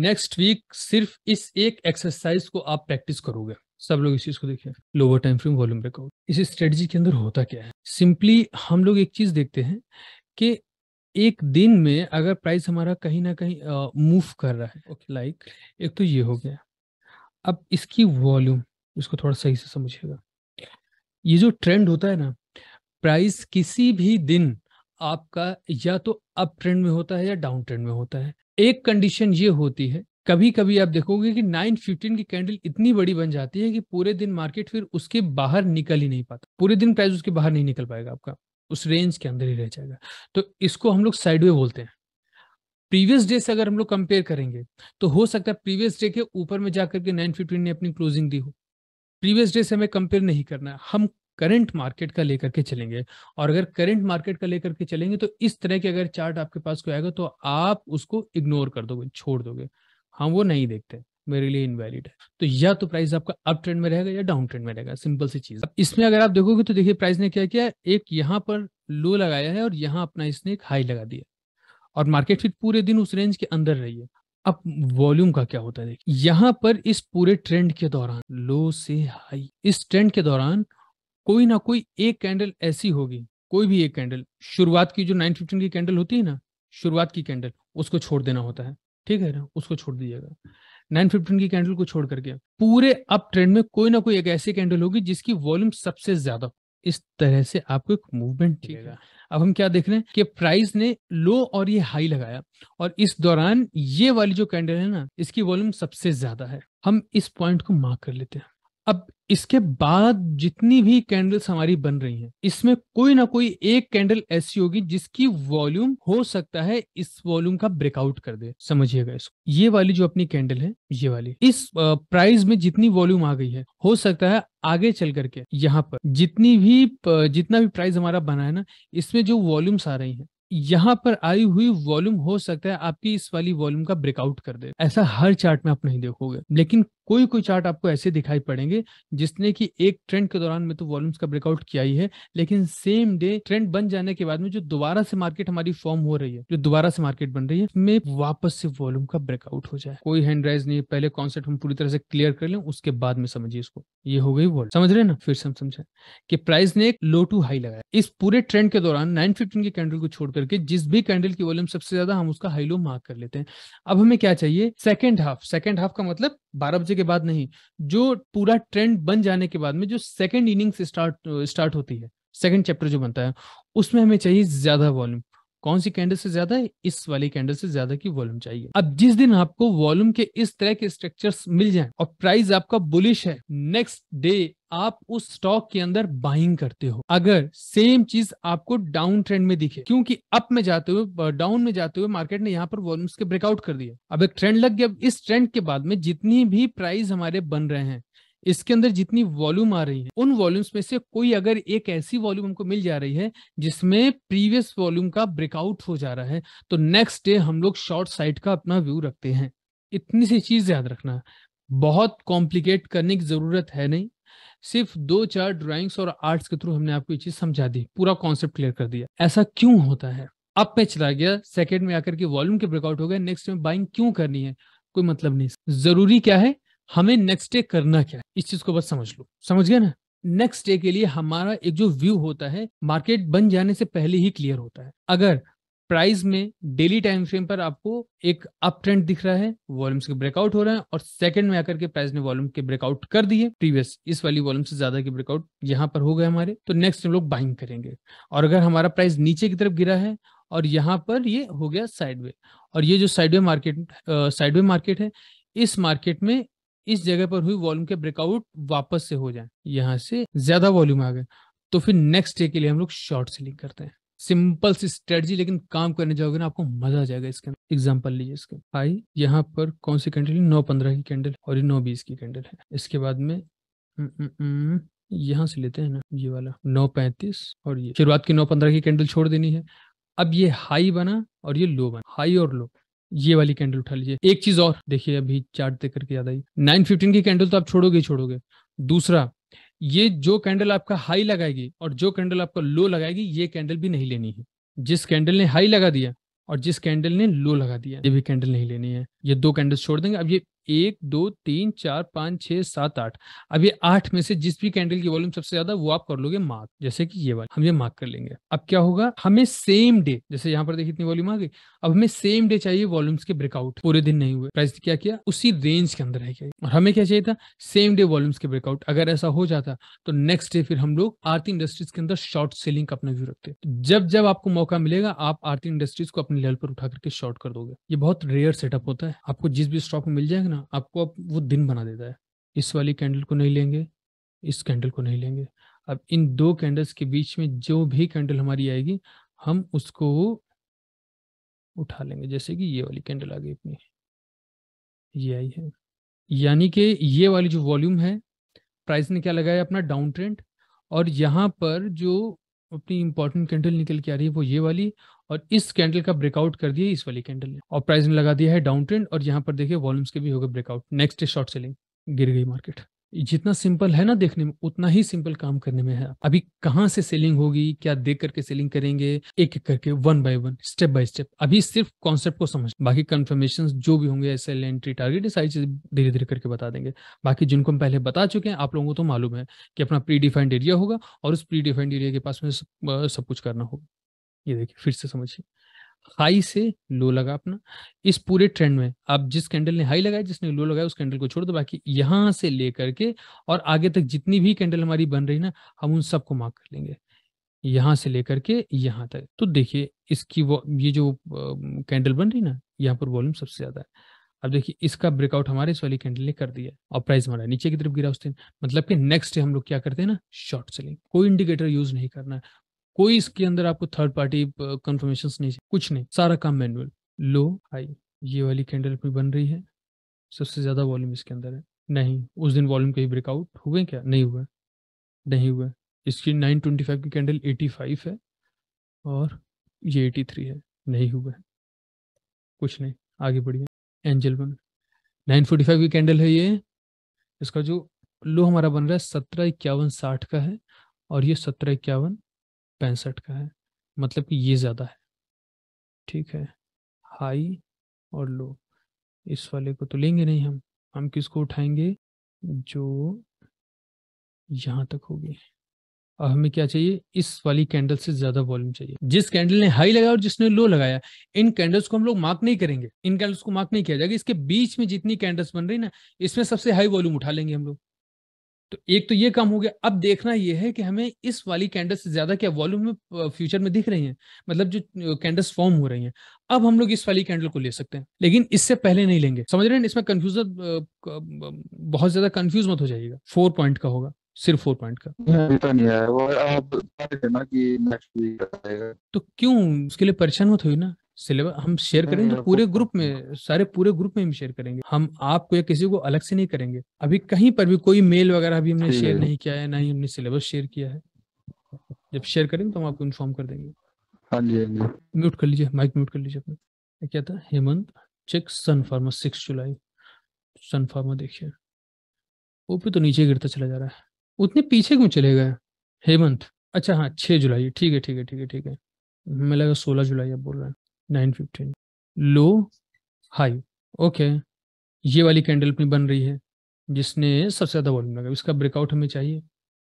नेक्स्ट वीक सिर्फ इस एक एक्सरसाइज को आप प्रैक्टिस करोगे सब लोग इस चीज को देखिए lower time frame volume breakout इस स्ट्रेटजी के अंदर होता क्या है सिंपली हम लोग एक चीज देखते हैं कि एक दिन में अगर प्राइस हमारा कहीं ना कहीं मूव कर रहा है ओके लाइक एक तो ये हो गया अब इसकी वॉल्यूम इसको थोड़ा सही से समझिएगा ये जो ट्रेंड होता है ना प्राइस किसी भी दिन आपका या तो अप ट्रेंड में होता है या डाउन ट्रेंड में होता है एक कंडीशन ये होती है कभी कभी आप देखोगे कि 915 की कैंडल इतनी बड़ी बन जाती है कि पूरे दिन मार्केट फिर उसके बाहर निकल ही नहीं पाता पूरे दिन प्राइस उसके बाहर नहीं निकल पाएगा आपका उस रेंज के अंदर ही रह जाएगा तो इसको हम लोग साइडवे बोलते हैं प्रीवियस डे से अगर हम लोग कंपेयर करेंगे तो हो सकता है प्रीवियस डे के ऊपर में जाकर के नाइन ने अपनी क्लोजिंग दी हो प्रीवियस डे से हमें कंपेयर नहीं करना है हम करंट मार्केट का लेकर के चलेंगे और अगर करंट मार्केट का लेकर के चलेंगे तो इस तरह के अगर चार्ट आपके पास कोई आएगा तो आप उसको इग्नोर कर दोगे छोड़ दोगे हम वो नहीं देखते मेरे लिए इनवैलिड है तो या तो प्राइस आपका अप ट्रेंड में रहेगा या डाउन ट्रेंड में रहेगा सिंपल सी चीज इसमें अगर आप देखोगे तो देखिए प्राइस ने क्या किया एक यहाँ पर लो लगाया है और यहाँ अपना इसने एक हाई लगा दिया और मार्केट फिर पूरे दिन उस रेंज के अंदर रही है अब वॉल्यूम का क्या होता है देखिए यहाँ पर इस पूरे ट्रेंड के दौरान लो से हाई इस ट्रेंड के दौरान कोई ना कोई एक कैंडल ऐसी होगी कोई भी एक कैंडल शुरुआत की जो नाइन फिफ्टीन की कैंडल होती है ना शुरुआत की कैंडल उसको छोड़ देना होता है ठीक है ना उसको छोड़ दीजिएगा नाइन फिफ्टीन की कैंडल को छोड़ करके पूरे अप ट्रेंड में कोई ना कोई एक ऐसी कैंडल होगी जिसकी वॉल्यूम सबसे ज्यादा इस तरह से आपको एक मूवमेंट मिलेगा अब हम क्या देख रहे हैं कि प्राइस ने लो और ये हाई लगाया और इस दौरान ये वाली जो कैंडल है ना इसकी वॉल्यूम सबसे ज्यादा है हम इस पॉइंट को मार्क कर लेते हैं अब इसके बाद जितनी भी कैंडल्स हमारी बन रही हैं इसमें कोई ना कोई एक कैंडल ऐसी होगी जिसकी वॉल्यूम हो सकता है इस वॉल्यूम का ब्रेकआउट कर दे समझिएगा इसको ये वाली जो अपनी कैंडल है ये वाली इस प्राइस में जितनी वॉल्यूम आ गई है हो सकता है आगे चल करके यहाँ पर जितनी भी जितना भी प्राइस हमारा बना है ना इसमें जो वॉल्यूम्स आ रही है यहाँ पर आई हुई वॉल्यूम हो सकता है आपकी इस वाली वॉल्यूम का ब्रेकआउट कर दे ऐसा हर चार्ट में आप नहीं देखोगे लेकिन कोई कोई चार्ट आपको ऐसे दिखाई पड़ेंगे जिसने कि एक ट्रेंड के दौरान में तो वॉल्यूम्स का ब्रेकआउट किया ही है लेकिन सेम डे ट्रेंड बन जाने के बाद में जो दोबारा से मार्केट हमारी फॉर्म हो रही है जो दोबारा से मार्केट बन रही है में वापस से वॉल्यूम का ब्रेकआउट हो जाए कोई हैंड राइज नहीं पहले कॉन्सेप्ट हम पूरी तरह से क्लियर कर लें उसके बाद में समझिए इसको ये हो गई वॉल्यूम समझ रहे ना फिर से समझे कि प्राइस ने एक लो टू हाई लगाया इस पूरे ट्रेंड के दौरान नाइन फिफ्टीन के कैंडल को छोड़ करके जिस भी कैंडल की वॉल्यूम सबसे ज्यादा हम उसका हाई लो मार्क कर लेते हैं अब हमें क्या चाहिए सेकेंड हाफ सेकेंड हाफ का मतलब बारह बजे के बाद नहीं जो पूरा ट्रेंड बन जाने के बाद में जो सेकेंड इनिंग्स स्टार्ट स्टार्ट होती है सेकेंड चैप्टर जो बनता है उसमें हमें चाहिए ज्यादा वॉल्यूम कौन सी कैंडल से ज्यादा है इस वाली कैंडल से ज्यादा की वॉल्यूम चाहिए अब जिस दिन आपको वॉल्यूम के इस तरह के स्ट्रक्चर्स मिल जाएं और प्राइस आपका बुलिश है नेक्स्ट डे आप उस स्टॉक के अंदर बाइंग करते हो अगर सेम चीज आपको डाउन ट्रेंड में दिखे क्योंकि अप में जाते हुए डाउन में जाते हुए मार्केट ने यहाँ पर वॉल्यूम्स के ब्रेकआउट कर दिया अब एक ट्रेंड लग गया इस ट्रेंड के बाद में जितनी भी प्राइस हमारे बन रहे हैं इसके अंदर जितनी वॉल्यूम आ रही है उन वॉल्यूम्स में से कोई अगर एक ऐसी वॉल्यूम हमको मिल जा रही है जिसमें प्रीवियस वॉल्यूम का ब्रेकआउट हो जा रहा है तो नेक्स्ट डे हम लोग शॉर्ट साइड का अपना व्यू रखते हैं इतनी सी चीज याद रखना बहुत कॉम्प्लिकेट करने की जरूरत है नहीं सिर्फ दो चार ड्राइंग्स और आर्ट्स के थ्रू हमने आपको ये चीज समझा दी पूरा कॉन्सेप्ट क्लियर कर दिया ऐसा क्यों होता है अब पे चला गया सेकेंड में आकर के वॉल्यूम के ब्रेकआउट हो गए नेक्स्ट में बाइंग क्यों करनी है कोई मतलब नहीं जरूरी क्या है हमें नेक्स्ट डे करना क्या है इस चीज को बस समझ लो समझ गया ना नेक्स्ट डे के लिए हमारा एक जो व्यू होता है मार्केट बन जाने से पहले ही क्लियर होता है अगर प्राइस में डेली टाइम फ्रेम पर आपको एक अप ट्रेंड दिख रहा है वॉल्यूम्स के ब्रेकआउट हो रहे हैं और सेकंड में आकर के प्राइस ने वॉल्यूम के ब्रेकआउट कर दिए प्रीवियस इस वाली वॉल्यूम से ज्यादा के ब्रेकआउट यहाँ पर हो गए हमारे तो नेक्स्ट हम लोग बाइंग करेंगे और अगर हमारा प्राइस नीचे की तरफ गिरा है और यहाँ पर ये हो गया साइडवे और ये जो साइडवे मार्केट साइडवे मार्केट है इस मार्केट में इस जगह पर हुई वॉल्यूम के ब्रेकआउट वापस से हो जाए यहाँ से ज्यादा वॉल्यूम आ गए तो फिर नेक्स्ट डे के लिए हम लोग शॉर्ट सेलिंग करते हैं सिंपल सी स्ट्रेटजी लेकिन काम करने जाओगे ना आपको मजा आ जाएगा इसके अंदर एग्जाम्पल लीजिए इसके आई यहाँ पर कौन सी कैंडल नौ पंद्रह की कैंडल और ये नौ बीस की कैंडल है इसके बाद में हम्म, हम्म, हम्म, यहाँ से लेते हैं ना ये वाला नौ पैंतीस और ये शुरुआत की नौ पंद्रह की कैंडल छोड़ देनी है अब ये हाई बना और ये लो बना हाई और लो ये वाली कैंडल उठा लीजिए एक चीज और देखिए अभी चार्ट देख करके याद आई नाइन फिफ्टीन की कैंडल तो आप छोड़ोगे छोड़ोगे दूसरा ये जो कैंडल आपका हाई लगाएगी और जो कैंडल आपका लो लगाएगी ये कैंडल भी नहीं लेनी है जिस कैंडल ने हाई लगा दिया और जिस कैंडल ने लो लगा दिया ये भी कैंडल नहीं लेनी है ये दो कैंडल छोड़ देंगे अब ये एक दो तीन चार पाँच छः सात आठ अब ये आठ में से जिस भी कैंडल की वॉल्यूम सबसे ज्यादा वो आप कर लोगे मार्क जैसे कि ये वाली हम ये मार्क कर लेंगे अब क्या होगा हमें सेम डे जैसे यहाँ पर देखिए इतनी वॉल्यूम आ गई अब हमें सेम डे चाहिए वॉल्यूम्स के ब्रेकआउट पूरे दिन नहीं हुए प्राइस क्या किया उसी रेंज के अंदर रह गया और हमें क्या चाहिए था सेम डे वॉल्यूम्स के ब्रेकआउट अगर ऐसा हो जाता तो नेक्स्ट डे फिर हम लोग आरती इंडस्ट्रीज के अंदर शॉर्ट सेलिंग का अपना व्यू रखते जब जब आपको मौका मिलेगा आप आरती इंडस्ट्रीज को अपने लेवल पर उठा करके शॉर्ट कर दोगे ये बहुत रेयर सेटअप होता है आपको जिस भी स्टॉक में मिल जाएगा ना ना आपको अब वो दिन बना देता है इस वाली कैंडल को नहीं लेंगे इस कैंडल को नहीं लेंगे अब इन दो कैंडल्स के बीच में जो भी कैंडल हमारी आएगी हम उसको उठा लेंगे जैसे कि ये वाली कैंडल आ गई अपनी ये आई है यानी कि ये वाली जो वॉल्यूम है प्राइस ने क्या लगाया अपना डाउन ट्रेंड और यहाँ पर जो अपनी इंपॉर्टेंट कैंडल निकल के आ रही है वो ये वाली और इस कैंडल का ब्रेकआउट कर दिया इस वाली कैंडल ने और प्राइस ने लगा दिया है डाउन ट्रेंड और यहाँ पर देखिए वॉल्यूम्स के भी हो गए ब्रेकआउट नेक्स्ट शॉर्ट सेलिंग गिर गई मार्केट जितना सिंपल है ना देखने में उतना ही सिंपल काम करने में है अभी कहाँ से सेलिंग होगी क्या देख करके सेलिंग करेंगे एक एक करके one by one step by step अभी सिर्फ कॉन्सेप्ट को समझ बाकी कंफर्मेशन जो भी होंगे ऐसे एंट्री टारगेट ये सारी चीज धीरे धीरे करके बता देंगे बाकी जिनको हम पहले बता चुके हैं आप लोगों को तो मालूम है कि अपना प्री डिफाइंड एरिया होगा और उस प्री डिफाइंड एरिया के पास में सब कुछ करना होगा ये देखिए फिर से समझिए हाई से लो लगा अपना इस पूरे ट्रेंड में अब जिस कैंडल ने हाई लगाया जिसने लो लगाया उस कैंडल को छोड़ दो बाकी यहां से लेकर के और आगे तक जितनी भी कैंडल हमारी बन रही ना हम उन सबको मार्क कर लेंगे यहां से लेकर के यहां तक तो देखिए इसकी वो ये जो कैंडल बन रही ना यहाँ पर वॉल्यूम सबसे ज्यादा है अब देखिए इसका ब्रेकआउट हमारे इस वाली कैंडल ने कर दिया और प्राइस हमारा नीचे की तरफ गिरा उस दिन मतलब कि नेक्स्ट डे हम लोग क्या करते हैं ना शॉर्ट सेलिंग कोई इंडिकेटर यूज नहीं करना कोई इसके अंदर आपको थर्ड पार्टी कंफर्मेशन नहीं कुछ नहीं सारा काम मैनुअल लो हाई ये वाली कैंडल अपनी बन रही है सबसे ज़्यादा वॉल्यूम इसके अंदर है नहीं उस दिन वॉल्यूम कहीं ब्रेकआउट हुए क्या नहीं हुआ नहीं हुआ इसकी 925 की कैंडल 85 है और ये 83 है नहीं हुआ है कुछ नहीं आगे बढ़िए एंजल बन 945 की कैंडल है ये इसका जो लो हमारा बन रहा है सत्रह इक्यावन साठ का है और ये सत्रह इक्यावन पैंसठ का है मतलब कि ये ज़्यादा है ठीक है हाई और लो इस वाले को तो लेंगे नहीं हम हम किसको उठाएंगे जो यहाँ तक होगी और हमें क्या चाहिए इस वाली कैंडल से ज्यादा वॉल्यूम चाहिए जिस कैंडल ने हाई लगाया और जिसने लो लगाया इन कैंडल्स को हम लोग मार्क नहीं करेंगे इन कैंडल्स को मार्क नहीं किया जाएगा इसके बीच में जितनी कैंडल्स बन रही ना इसमें सबसे हाई वॉल्यूम उठा लेंगे हम लोग तो एक तो ये काम हो गया अब देखना ये है कि हमें इस वाली कैंडल से ज्यादा क्या वॉल्यूम में फ्यूचर में दिख रही है मतलब जो कैंडल्स फॉर्म हो रही हैं अब हम लोग इस वाली कैंडल को ले सकते हैं लेकिन इससे पहले नहीं लेंगे समझ रहे हैं इसमें कंफ्यूज बहुत ज्यादा कंफ्यूज मत हो जाएगा फोर पॉइंट का होगा सिर्फ फोर पॉइंट का नहीं तो है वो आप कि नेक्स्ट वीक तो क्यों उसके लिए परेशान मत हुई ना सिलेबस हम शेयर करेंगे तो पूरे ग्रुप में सारे पूरे ग्रुप में हम शेयर करेंगे हम आपको या किसी को अलग से नहीं करेंगे अभी कहीं पर भी कोई मेल वगैरह अभी हमने शेयर नहीं किया है ना ही हमने सिलेबस शेयर किया है जब शेयर करेंगे तो हम आपको इन्फॉर्म कर देंगे हाँ जी हाँ जी म्यूट कर लीजिए माइक म्यूट कर लीजिए अपना क्या था Hemant check Sun Pharma six July Sun Pharma देखिए भी तो नीचे गिरता चला जा रहा है उतने पीछे क्यों चले गए हेमंत अच्छा हाँ छः जुलाई ठीक है ठीक है ठीक है ठीक है हम्म, मैं लगा सोलह जुलाई आप बोल रहे हैं nine fifteen low high okay ये वाली कैंडल अपनी बन रही है जिसने सबसे ज़्यादा वॉल्यूम लगा इसका ब्रेकआउट हमें चाहिए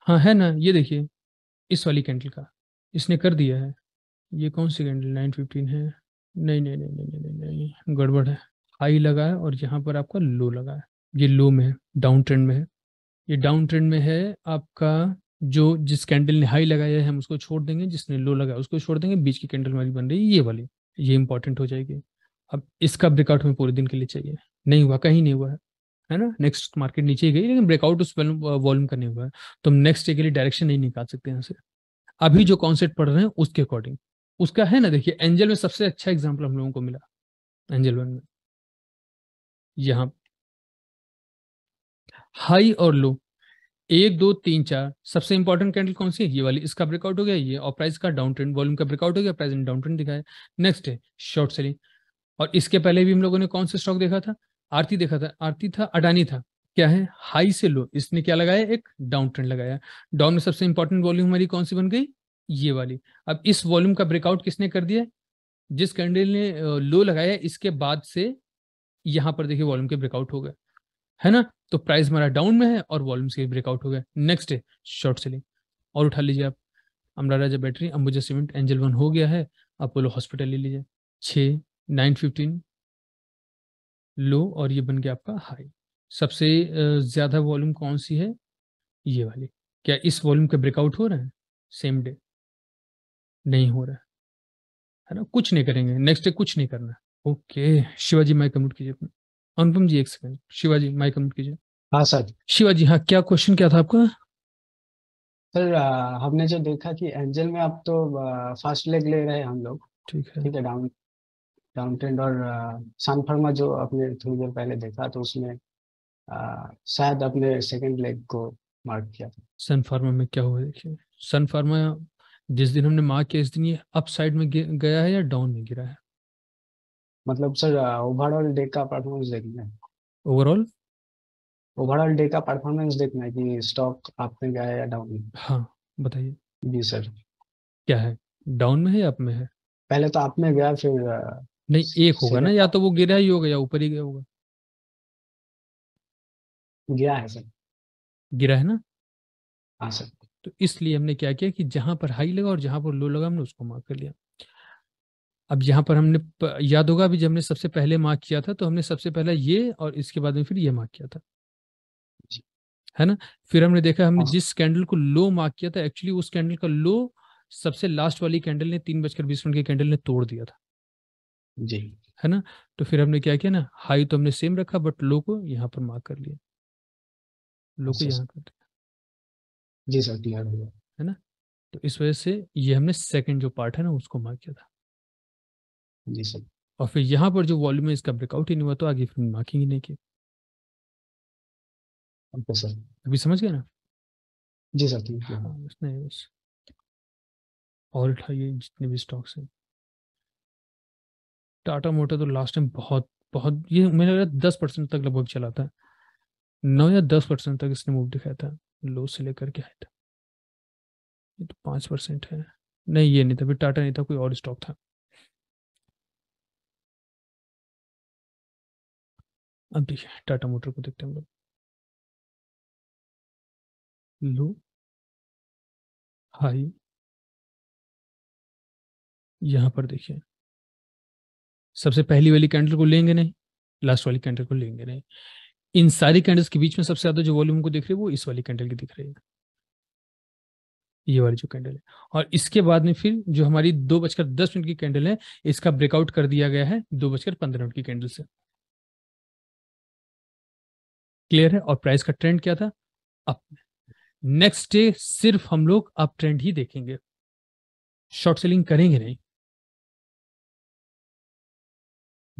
हाँ है ना ये देखिए इस वाली कैंडल का इसने कर दिया है ये कौन सी कैंडल नाइन फिफ्टीन है नहीं नहीं नहीं नहीं नहीं नहीं गड़बड़ है हाई लगा है और यहाँ पर आपका लो लगा है ये लो में है डाउन ट्रेंड में है ये डाउन ट्रेंड में है आपका जो जिस कैंडल ने हाई लगाया है हम उसको छोड़ देंगे जिसने लो लगाया उसको छोड़ देंगे बीच की कैंडल हमारी बन रही है ये वाली ये इंपॉर्टेंट हो जाएगी अब इसका ब्रेकआउट हमें पूरे दिन के लिए चाहिए नहीं हुआ कहीं नहीं हुआ है है ना नेक्स्ट मार्केट नीचे ही गई लेकिन ब्रेकआउट उस वॉल्यूम का नहीं हुआ है तो हम नेक्स्ट डे के लिए डायरेक्शन नहीं निकाल सकते यहाँ से अभी जो कॉन्सेप्ट पढ़ रहे हैं उसके अकॉर्डिंग उसका है ना देखिए एंजल में सबसे अच्छा एग्जाम्पल हम लोगों को मिला एंजल वन में यहाँ हाई और लो एक दो तीन चार सबसे इंपॉर्टेंट कैंडल कौन सी है ये वाली इसका ब्रेकआउट हो गया ये और प्राइस का डाउन ट्रेंड वॉल्यूम का ब्रेकआउट हो गया प्राइस ने डाउन ट्रेंड दिखाया नेक्स्ट है शॉर्ट सेलिंग और इसके पहले भी हम लोगों ने कौन सा स्टॉक देखा था आरती देखा था आरती था अडानी था क्या है हाई से लो इसने क्या लगाया एक डाउन ट्रेंड लगाया डाउन में सबसे इंपॉर्टेंट वॉल्यूम हमारी कौन सी बन गई ये वाली अब इस वॉल्यूम का ब्रेकआउट किसने कर दिया जिस कैंडल ने लो लगाया इसके बाद से यहां पर देखिए वॉल्यूम के ब्रेकआउट हो गया है ना तो प्राइस हमारा डाउन में है और वॉल्यूम से ब्रेकआउट हो गया नेक्स्ट डे शॉर्ट सेलिंग और उठा लीजिए आप Amara Raja battery Ambuja cement Angel One हो गया है अपोलो हॉस्पिटल ले लीजिए छ नाइन फिफ्टीन लो और ये बन गया आपका हाई सबसे ज़्यादा वॉल्यूम कौन सी है ये वाली क्या इस वॉल्यूम के ब्रेकआउट हो रहे हैं सेम डे नहीं हो रहा है ना कुछ नहीं करेंगे नेक्स्ट डे कुछ नहीं करना ओके शिवाजी माइक कम्यूट कीजिए अपना अनुपम जी एक सेकंड शिवाजी माइक कमेंट कीजिए हाँ सर शिवाजी हाँ क्या क्वेश्चन क्या था आपका सर हमने जो देखा कि एंजल में आप तो फास्ट लेग ले रहे हैं हम लोग ठीक है ठीक है डाउन डाउन ट्रेंड और सन फर्मा जो आपने थोड़ी देर पहले देखा तो उसमें शायद आपने सेकंड लेग को मार्क किया था सन फार्मा में क्या हुआ देखिए सन फार्मा जिस दिन हमने मार्क किया इस दिन ये अप साइड में गया है या डाउन में गिरा है मतलब सर ओवरऑल डे का परफॉर्मेंस देखना है ओवरऑल ओवरऑल डे का परफॉर्मेंस देखना है कि स्टॉक आपने गया है या डाउन में हाँ बताइए जी सर क्या है डाउन में है या अप में है पहले तो आप में गया फिर नहीं एक होगा ना या तो वो गिरा ही होगा या ऊपर ही गया होगा गिरा है सर गिरा है ना हाँ सर तो इसलिए हमने क्या किया कि जहां पर हाई लगा और जहां पर लो लगा हमने उसको मार्क कर लिया अब यहाँ पर हमने याद होगा अभी जब हमने सबसे पहले मार्क किया था तो हमने सबसे पहला ये और इसके बाद में फिर ये मार्क किया था है ना फिर हमने देखा हमने हाँ। जिस कैंडल को लो मार्क किया था एक्चुअली उस कैंडल का लो सबसे लास्ट वाली कैंडल ने तीन बजकर बीस मिनट के कैंडल ने तोड़ दिया था जी है ना तो फिर हमने क्या किया ना हाई तो हमने सेम रखा बट लो को यहाँ पर मार्क कर लिया लो को यहाँ कर दिया जी सर है ना तो इस वजह से ये हमने सेकंड जो पार्ट है ना उसको मार्क किया था जी सर और फिर यहाँ पर जो वॉल्यूम है इसका ब्रेकआउट ही नहीं हुआ तो आगे फिर मार्किंग ही नहीं की सर अभी समझ गया ना जी सर ठीक है हाँ उसने बस और उठाइए जितने भी स्टॉक्स हैं टाटा मोटर तो लास्ट टाइम बहुत बहुत ये मैंने लगा दस परसेंट तक लगभग चला था नौ या दस परसेंट तक इसने मूव दिखाया था लो से लेकर के आया था ये तो पाँच परसेंट है नहीं ये नहीं था फिर टाटा नहीं था कोई और स्टॉक था अब देखिए टाटा मोटर को देखते हैं हम लोग लो हाई यहां पर देखिए सबसे पहली वाली कैंडल को लेंगे नहीं लास्ट वाली कैंडल को लेंगे नहीं इन सारी कैंडल्स के बीच में सबसे ज्यादा जो वॉल्यूम को देख रहे हैं वो इस वाली कैंडल की दिख रही है ये वाली जो कैंडल है और इसके बाद में फिर जो हमारी दो बजकर दस मिनट की कैंडल है इसका ब्रेकआउट कर दिया गया है दो बजकर पंद्रह मिनट की कैंडल से क्लियर है और प्राइस का ट्रेंड क्या था अप नेक्स्ट डे सिर्फ हम लोग अप ट्रेंड ही देखेंगे शॉर्ट सेलिंग करेंगे नहीं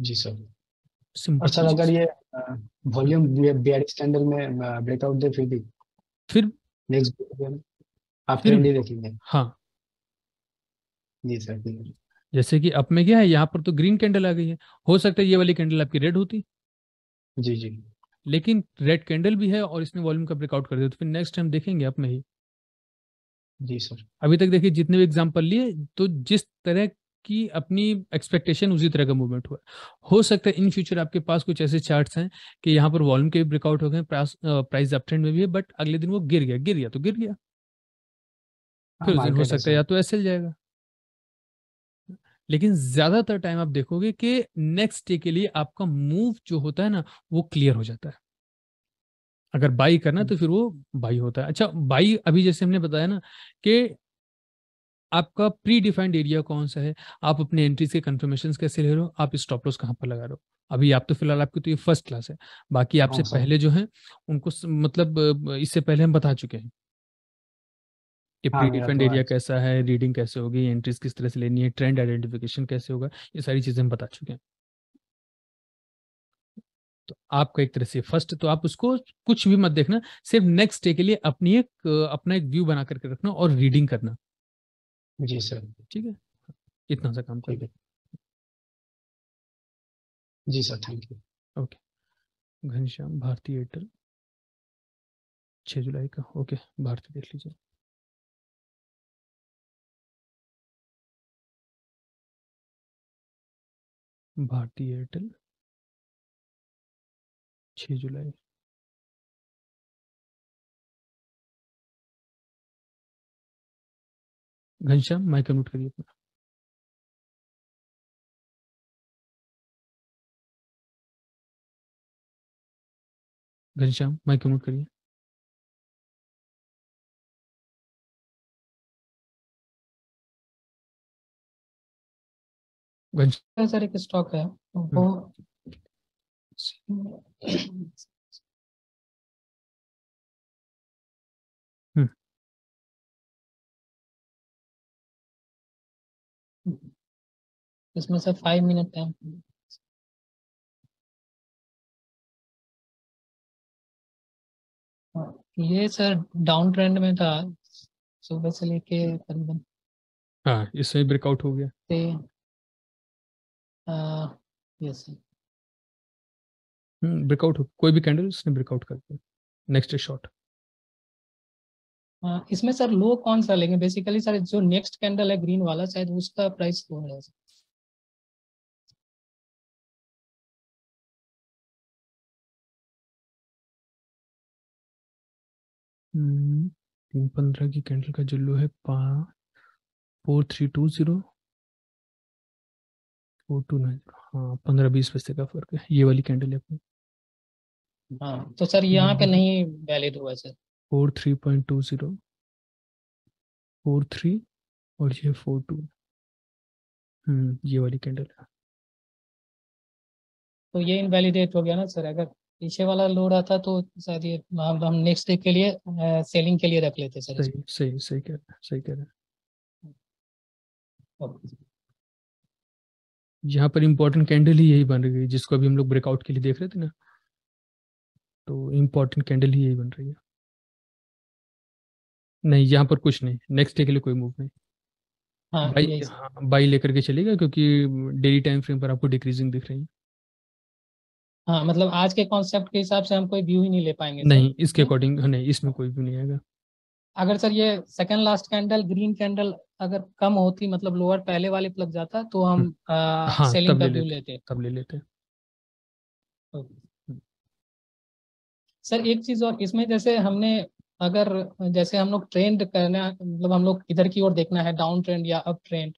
जी सर सिंपल सर अगर ये वॉल्यूम बयालीस स्टैंडर्ड में ब्रेकआउट दे फिर भी फिर नेक्स्ट डे आप फिर भी देखेंगे हाँ जी सर जैसे कि अप में क्या है यहाँ पर तो ग्रीन कैंडल आ गई है हो सकता है ये वाली कैंडल आपकी रेड होती जी जी लेकिन रेड कैंडल भी है और इसने वॉल्यूम का ब्रेकआउट कर दिया तो फिर नेक्स्ट टाइम देखेंगे अपने ही जी सर अभी तक देखिए जितने भी एग्जाम्पल लिए तो जिस तरह की अपनी एक्सपेक्टेशन उसी तरह का मूवमेंट हुआ हो सकता है इन फ्यूचर आपके पास कुछ ऐसे चार्ट्स हैं कि यहाँ पर वॉल्यूम के भी ब्रेकआउट हो गए प्राइस अप ट्रेंड में भी है बट अगले दिन वो गिर गया गिर गया तो गिर गया हाँ, फिर उस दिन हो सकता है या तो ऐसे जाएगा लेकिन ज्यादातर टाइम आप देखोगे कि नेक्स्ट डे के लिए आपका मूव जो होता है ना वो क्लियर हो जाता है अगर बाई करना तो हम्म। फिर वो बाई होता है अच्छा बाई अभी जैसे हमने बताया ना कि आपका प्री डिफाइंड एरिया कौन सा है आप अपने एंट्रीज के कंफर्मेशन कैसे ले रहे हो आप स्टॉप लॉस कहाँ पर लगा रहे हो अभी आप तो फिलहाल आपकी तो ये फर्स्ट क्लास है बाकी आपसे हाँ, हाँ। पहले जो है उनको मतलब इससे पहले हम बता चुके हैं कि हाँ, प्री डिफेंड एरिया कैसा है रीडिंग कैसे होगी एंट्रीज किस तरह से लेनी है ट्रेंड आइडेंटिफिकेशन कैसे होगा ये सारी चीज़ें हम बता चुके हैं तो आपका एक तरह से फर्स्ट तो आप उसको कुछ भी मत देखना सिर्फ नेक्स्ट डे के लिए अपनी एक अपना एक व्यू बना करके रखना और रीडिंग करना जी सर ठीक है इतना सा काम कर ji sir thank you okay Ghanshyam Bharti Airtel छह जुलाई का ओके भारतीय देख लीजिए भारतीय एयरटेल छ जुलाई घनश्याम माइक नोट करिए अपना घनश्याम माइक नोट करिए सर एक स्टॉक है वो हम्म। हम्म। इसमें से फाइव मिनट टाइम ये सर डाउन ट्रेंड में था सुबह से लेके करीबन हाँ इससे ब्रेकआउट हो गया यस ब्रेकआउट हम्म, कोई भी कैंडल उसने ब्रेकआउट कर दिया नेक्स्ट शॉर्ट इसमें सर लो कौन सा लेंगे बेसिकली सर जो नेक्स्ट कैंडल है ग्रीन वाला शायद उसका प्राइस लो है हम्म, तीन पंद्रह की कैंडल का जो लो है पा four three two zero four two nine हाँ पंद्रह बीस पैसे का फर्क है ये वाली कैंडल है अपनी हाँ तो सर यहाँ पे हम्म। नहीं वैलिड हुआ sir four three point two zero four three और ये फोर टू हम्म ये वाली कैंडल है तो ये इनवैलिडेट हो गया ना सर अगर पीछे वाला लोड आता तो शायद ये हम हम नेक्स्ट डे के लिए आ, सेलिंग के लिए रख लेते सर सही सही सही कह रहे सही कह रहे ओके यहाँ पर इम्पोर्टेंट कैंडल ही यही बन रही है जिसको अभी हम लोग ब्रेकआउट के लिए देख रहे थे ना तो इम्पोर्टेंट कैंडल ही यही बन रही है नहीं यहाँ पर कुछ नहीं नेक्स्ट डे के लिए कोई मूव नहीं हाँ, बाई हाँ, बाई लेकर के चलेगा क्योंकि डेली टाइम फ्रेम पर आपको डिक्रीजिंग दिख रही है हाँ मतलब आज के कॉन्सेप्ट के हिसाब से हम कोई व्यू ही नहीं ले पाएंगे नहीं इसके अकॉर्डिंग हाँ, नहीं इसमें कोई व्यू नहीं आएगा अगर सर ये second last candle green candle अगर कम होती मतलब लोअर पहले वाले प्लग जाता तो हम हम्म। हाँ, सेलिंग कर ले लेते तब ले लेते हम्म। सर एक चीज और इसमें जैसे हमने अगर जैसे हम लोग ट्रेंड करना मतलब हम लोग इधर की ओर देखना है डाउन ट्रेंड या अप ट्रेंड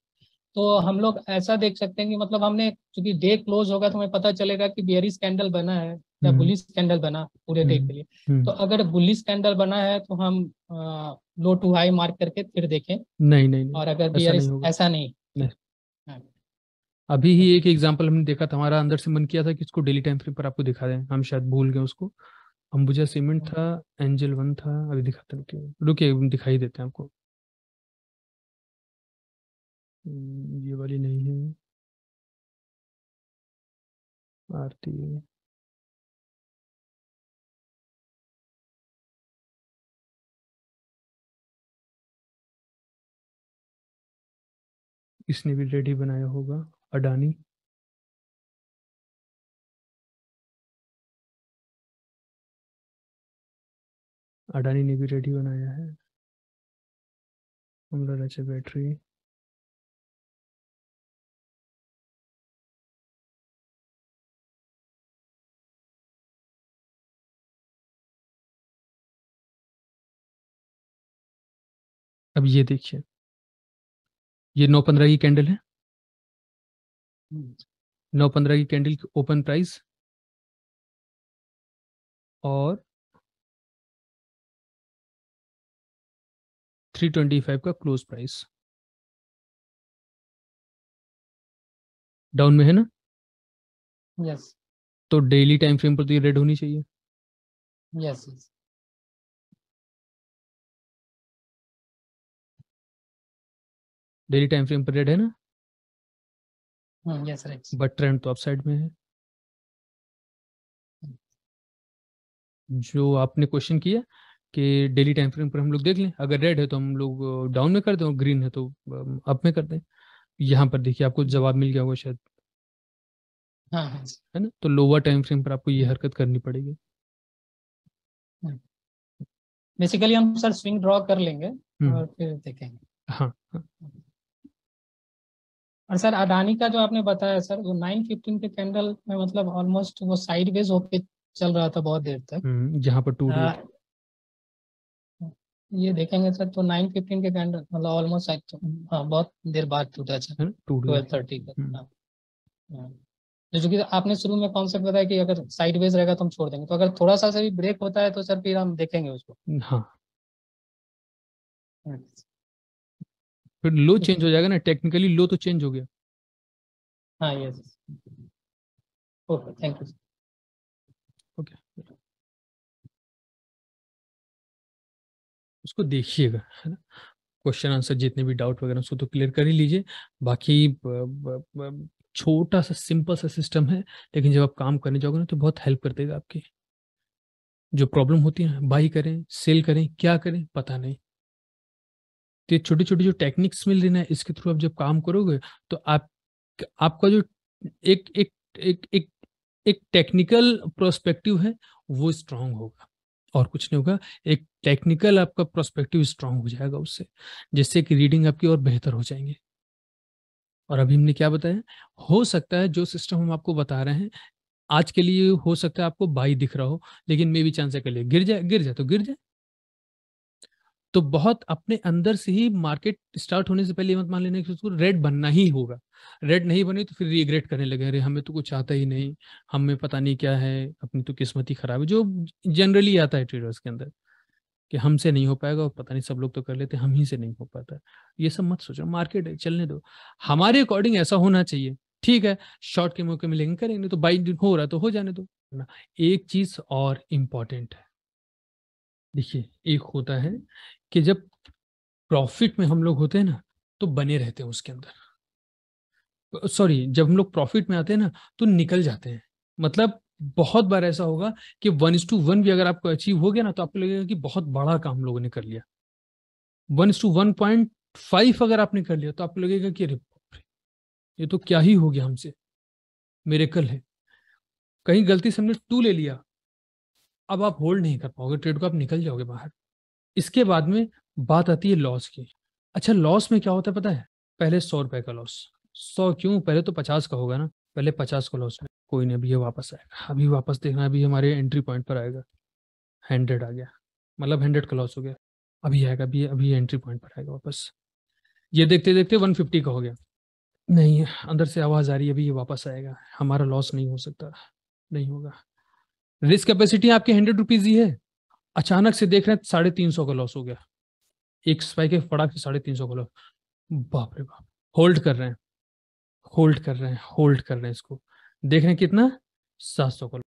तो हम लोग ऐसा देख सकते हैं कि मतलब हमने क्योंकि डे क्लोज होगा तो हमें पता चलेगा कि बियरी स्कैंडल बना है या बुलिस हम्म। स्कैंडल बना पूरे डे हम्म। के लिए हम्म। तो अगर बुलिस स्कैंडल बना है तो हम लो टू हाई मार्क करके फिर देखें नहीं नहीं, नहीं और अगर ऐसा नहीं, ऐसा नहीं, नहीं। हाँ। अभी ही एक एग्जांपल हमने देखा था हमारा अंदर से मन किया था कि इसको डेली टाइम फ्रेम पर आपको दिखा दें हम शायद भूल गए उसको अंबुजा सीमेंट हाँ। था एंजल वन था अभी दिखाते रुकिए रुके दिखाई देते हैं आपको ये वाली नहीं है आरती है इसने भी रेड ही बनाया होगा अडानी अडानी ने भी रेडी बनाया है हमरा बैटरी अब ये देखिए ये नौ पंद्रह की कैंडल है हम्म। नौ पंद्रह की कैंडल की ओपन प्राइस और थ्री ट्वेंटी फाइव का क्लोज प्राइस डाउन में है ना यस yes. तो डेली टाइम फ्रेम पर तो ये रेड होनी चाहिए yes yes, yes. Daily time frame period है ना यस हम्म, राइट बट ट्रेंड तो अपसाइड में है जो आपने क्वेश्चन किया कि डेली टाइम फ्रेम पर हम लोग देख लें अगर रेड है तो हम लोग डाउन में कर दें और ग्रीन है तो अप में कर दें यहाँ पर देखिए आपको जवाब मिल गया होगा शायद हाँ हाँ है ना तो लोअर टाइम फ्रेम पर आपको ये हरकत करनी पड़ेगी बेसिकली हम्म। हम सर स्विंग ड्रॉ कर लेंगे हम्म। और फिर देखेंगे हाँ, हाँ. और सर अडानी का जो आपने बताया सर वो नाइन फिफ्टीन के कैंडल में मतलब ऑलमोस्ट वो साइड वेज होके चल रहा था बहुत देर तक हम्म, जहाँ पर टूट रहा ये देखेंगे सर तो नाइन फिफ्टीन के कैंडल मतलब ऑलमोस्ट तो, साइड हाँ बहुत देर बाद टूटा सर ट्वेल्व थर्टी का जो कि आपने शुरू में कॉन्सेप्ट बताया कि अगर साइडवेज रहेगा तो हम छोड़ देंगे तो अगर थोड़ा सा से भी ब्रेक होता है तो सर फिर हम देखेंगे उसको हाँ, हाँ। फिर लो हम्म। चेंज हो जाएगा ना टेक्निकली लो तो चेंज हो गया हाँ yes okay thank you okay उसको देखिएगा है ना क्वेश्चन आंसर जितने भी डाउट वगैरह उसको तो क्लियर कर ही लीजिए बाकी छोटा सा सिंपल सा सिस्टम है लेकिन जब आप काम करने जाओगे ना तो बहुत हेल्प कर देगा आपकी जो प्रॉब्लम होती है बाई करें सेल करें क्या करें पता नहीं तो ये छोटी छोटी जो टेक्निक्स मिल रही ना इसके थ्रू आप जब काम करोगे तो आप आपका जो एक एक एक एक एक टेक्निकल प्रोस्पेक्टिव है वो स्ट्रांग होगा और कुछ नहीं होगा एक टेक्निकल आपका प्रोस्पेक्टिव स्ट्रांग हो जाएगा उससे जिससे कि रीडिंग आपकी और बेहतर हो जाएंगे और अभी हमने क्या बताया हो सकता है जो सिस्टम हम आपको बता रहे हैं आज के लिए हो सकता है आपको बाई दिख रहा हो लेकिन मे भी चांस है कर गिर जाए गिर जाए तो गिर जाए तो बहुत अपने अंदर से ही मार्केट स्टार्ट होने से पहले मत मान लेना उसको रेड बनना ही होगा रेड नहीं बने तो फिर रिग्रेट करने लगे अरे हमें तो कुछ आता ही नहीं हमें पता नहीं क्या है अपनी तो किस्मत ही खराब है जो जनरली आता है ट्रेडर्स के अंदर कि हमसे नहीं हो पाएगा और पता नहीं सब लोग तो कर लेते हम ही से नहीं हो पाता ये सब मत सोचो मार्केट है चलने दो हमारे अकॉर्डिंग ऐसा होना चाहिए ठीक है शॉर्ट के मौके मिलेंगे करेंगे तो बाई हो रहा तो हो जाने दो एक चीज और इम्पॉर्टेंट है देखिए एक होता है कि जब प्रॉफिट में हम लोग होते हैं ना तो बने रहते हैं उसके अंदर सॉरी जब हम लोग प्रॉफिट में आते हैं ना तो निकल जाते हैं मतलब बहुत बार ऐसा होगा कि वन इज टू वन भी अगर आपको अचीव हो गया ना तो आपको लगेगा कि बहुत बड़ा काम लोगों ने कर लिया one is to one point five अगर आपने कर लिया तो आपको लगेगा कि अरे ये तो क्या ही हो गया हमसे मेरे कल है कहीं गलती से हमने टू ले लिया अब आप होल्ड नहीं कर पाओगे ट्रेड को आप निकल जाओगे बाहर इसके बाद में बात आती है लॉस की अच्छा लॉस में क्या होता है पता है पहले सौ रुपए का लॉस सौ क्यों पहले तो पचास का होगा ना पहले पचास का लॉस है कोई नहीं अभी ये वापस आएगा अभी वापस देखना अभी हमारे एंट्री पॉइंट पर आएगा हंड्रेड आ गया मतलब हंड्रेड का लॉस हो गया अभी आएगा अभी अभी एंट्री पॉइंट पर आएगा वापस ये देखते देखते वन फिफ्टी का हो गया नहीं अंदर से आवाज़ आ रही है अभी ये वापस आएगा हमारा लॉस नहीं हो सकता नहीं होगा रिस्क कैपेसिटी आपके हंड्रेड रुपीज ही है अचानक से देख रहे हैं साढ़े तीन सौ का लॉस हो गया एक स्पाइक के फटाक के साढ़े तीन सौ का लॉस बाप रे बाप होल्ड कर रहे हैं होल्ड कर रहे हैं होल्ड कर रहे हैं इसको देख रहे हैं कितना सात सौ का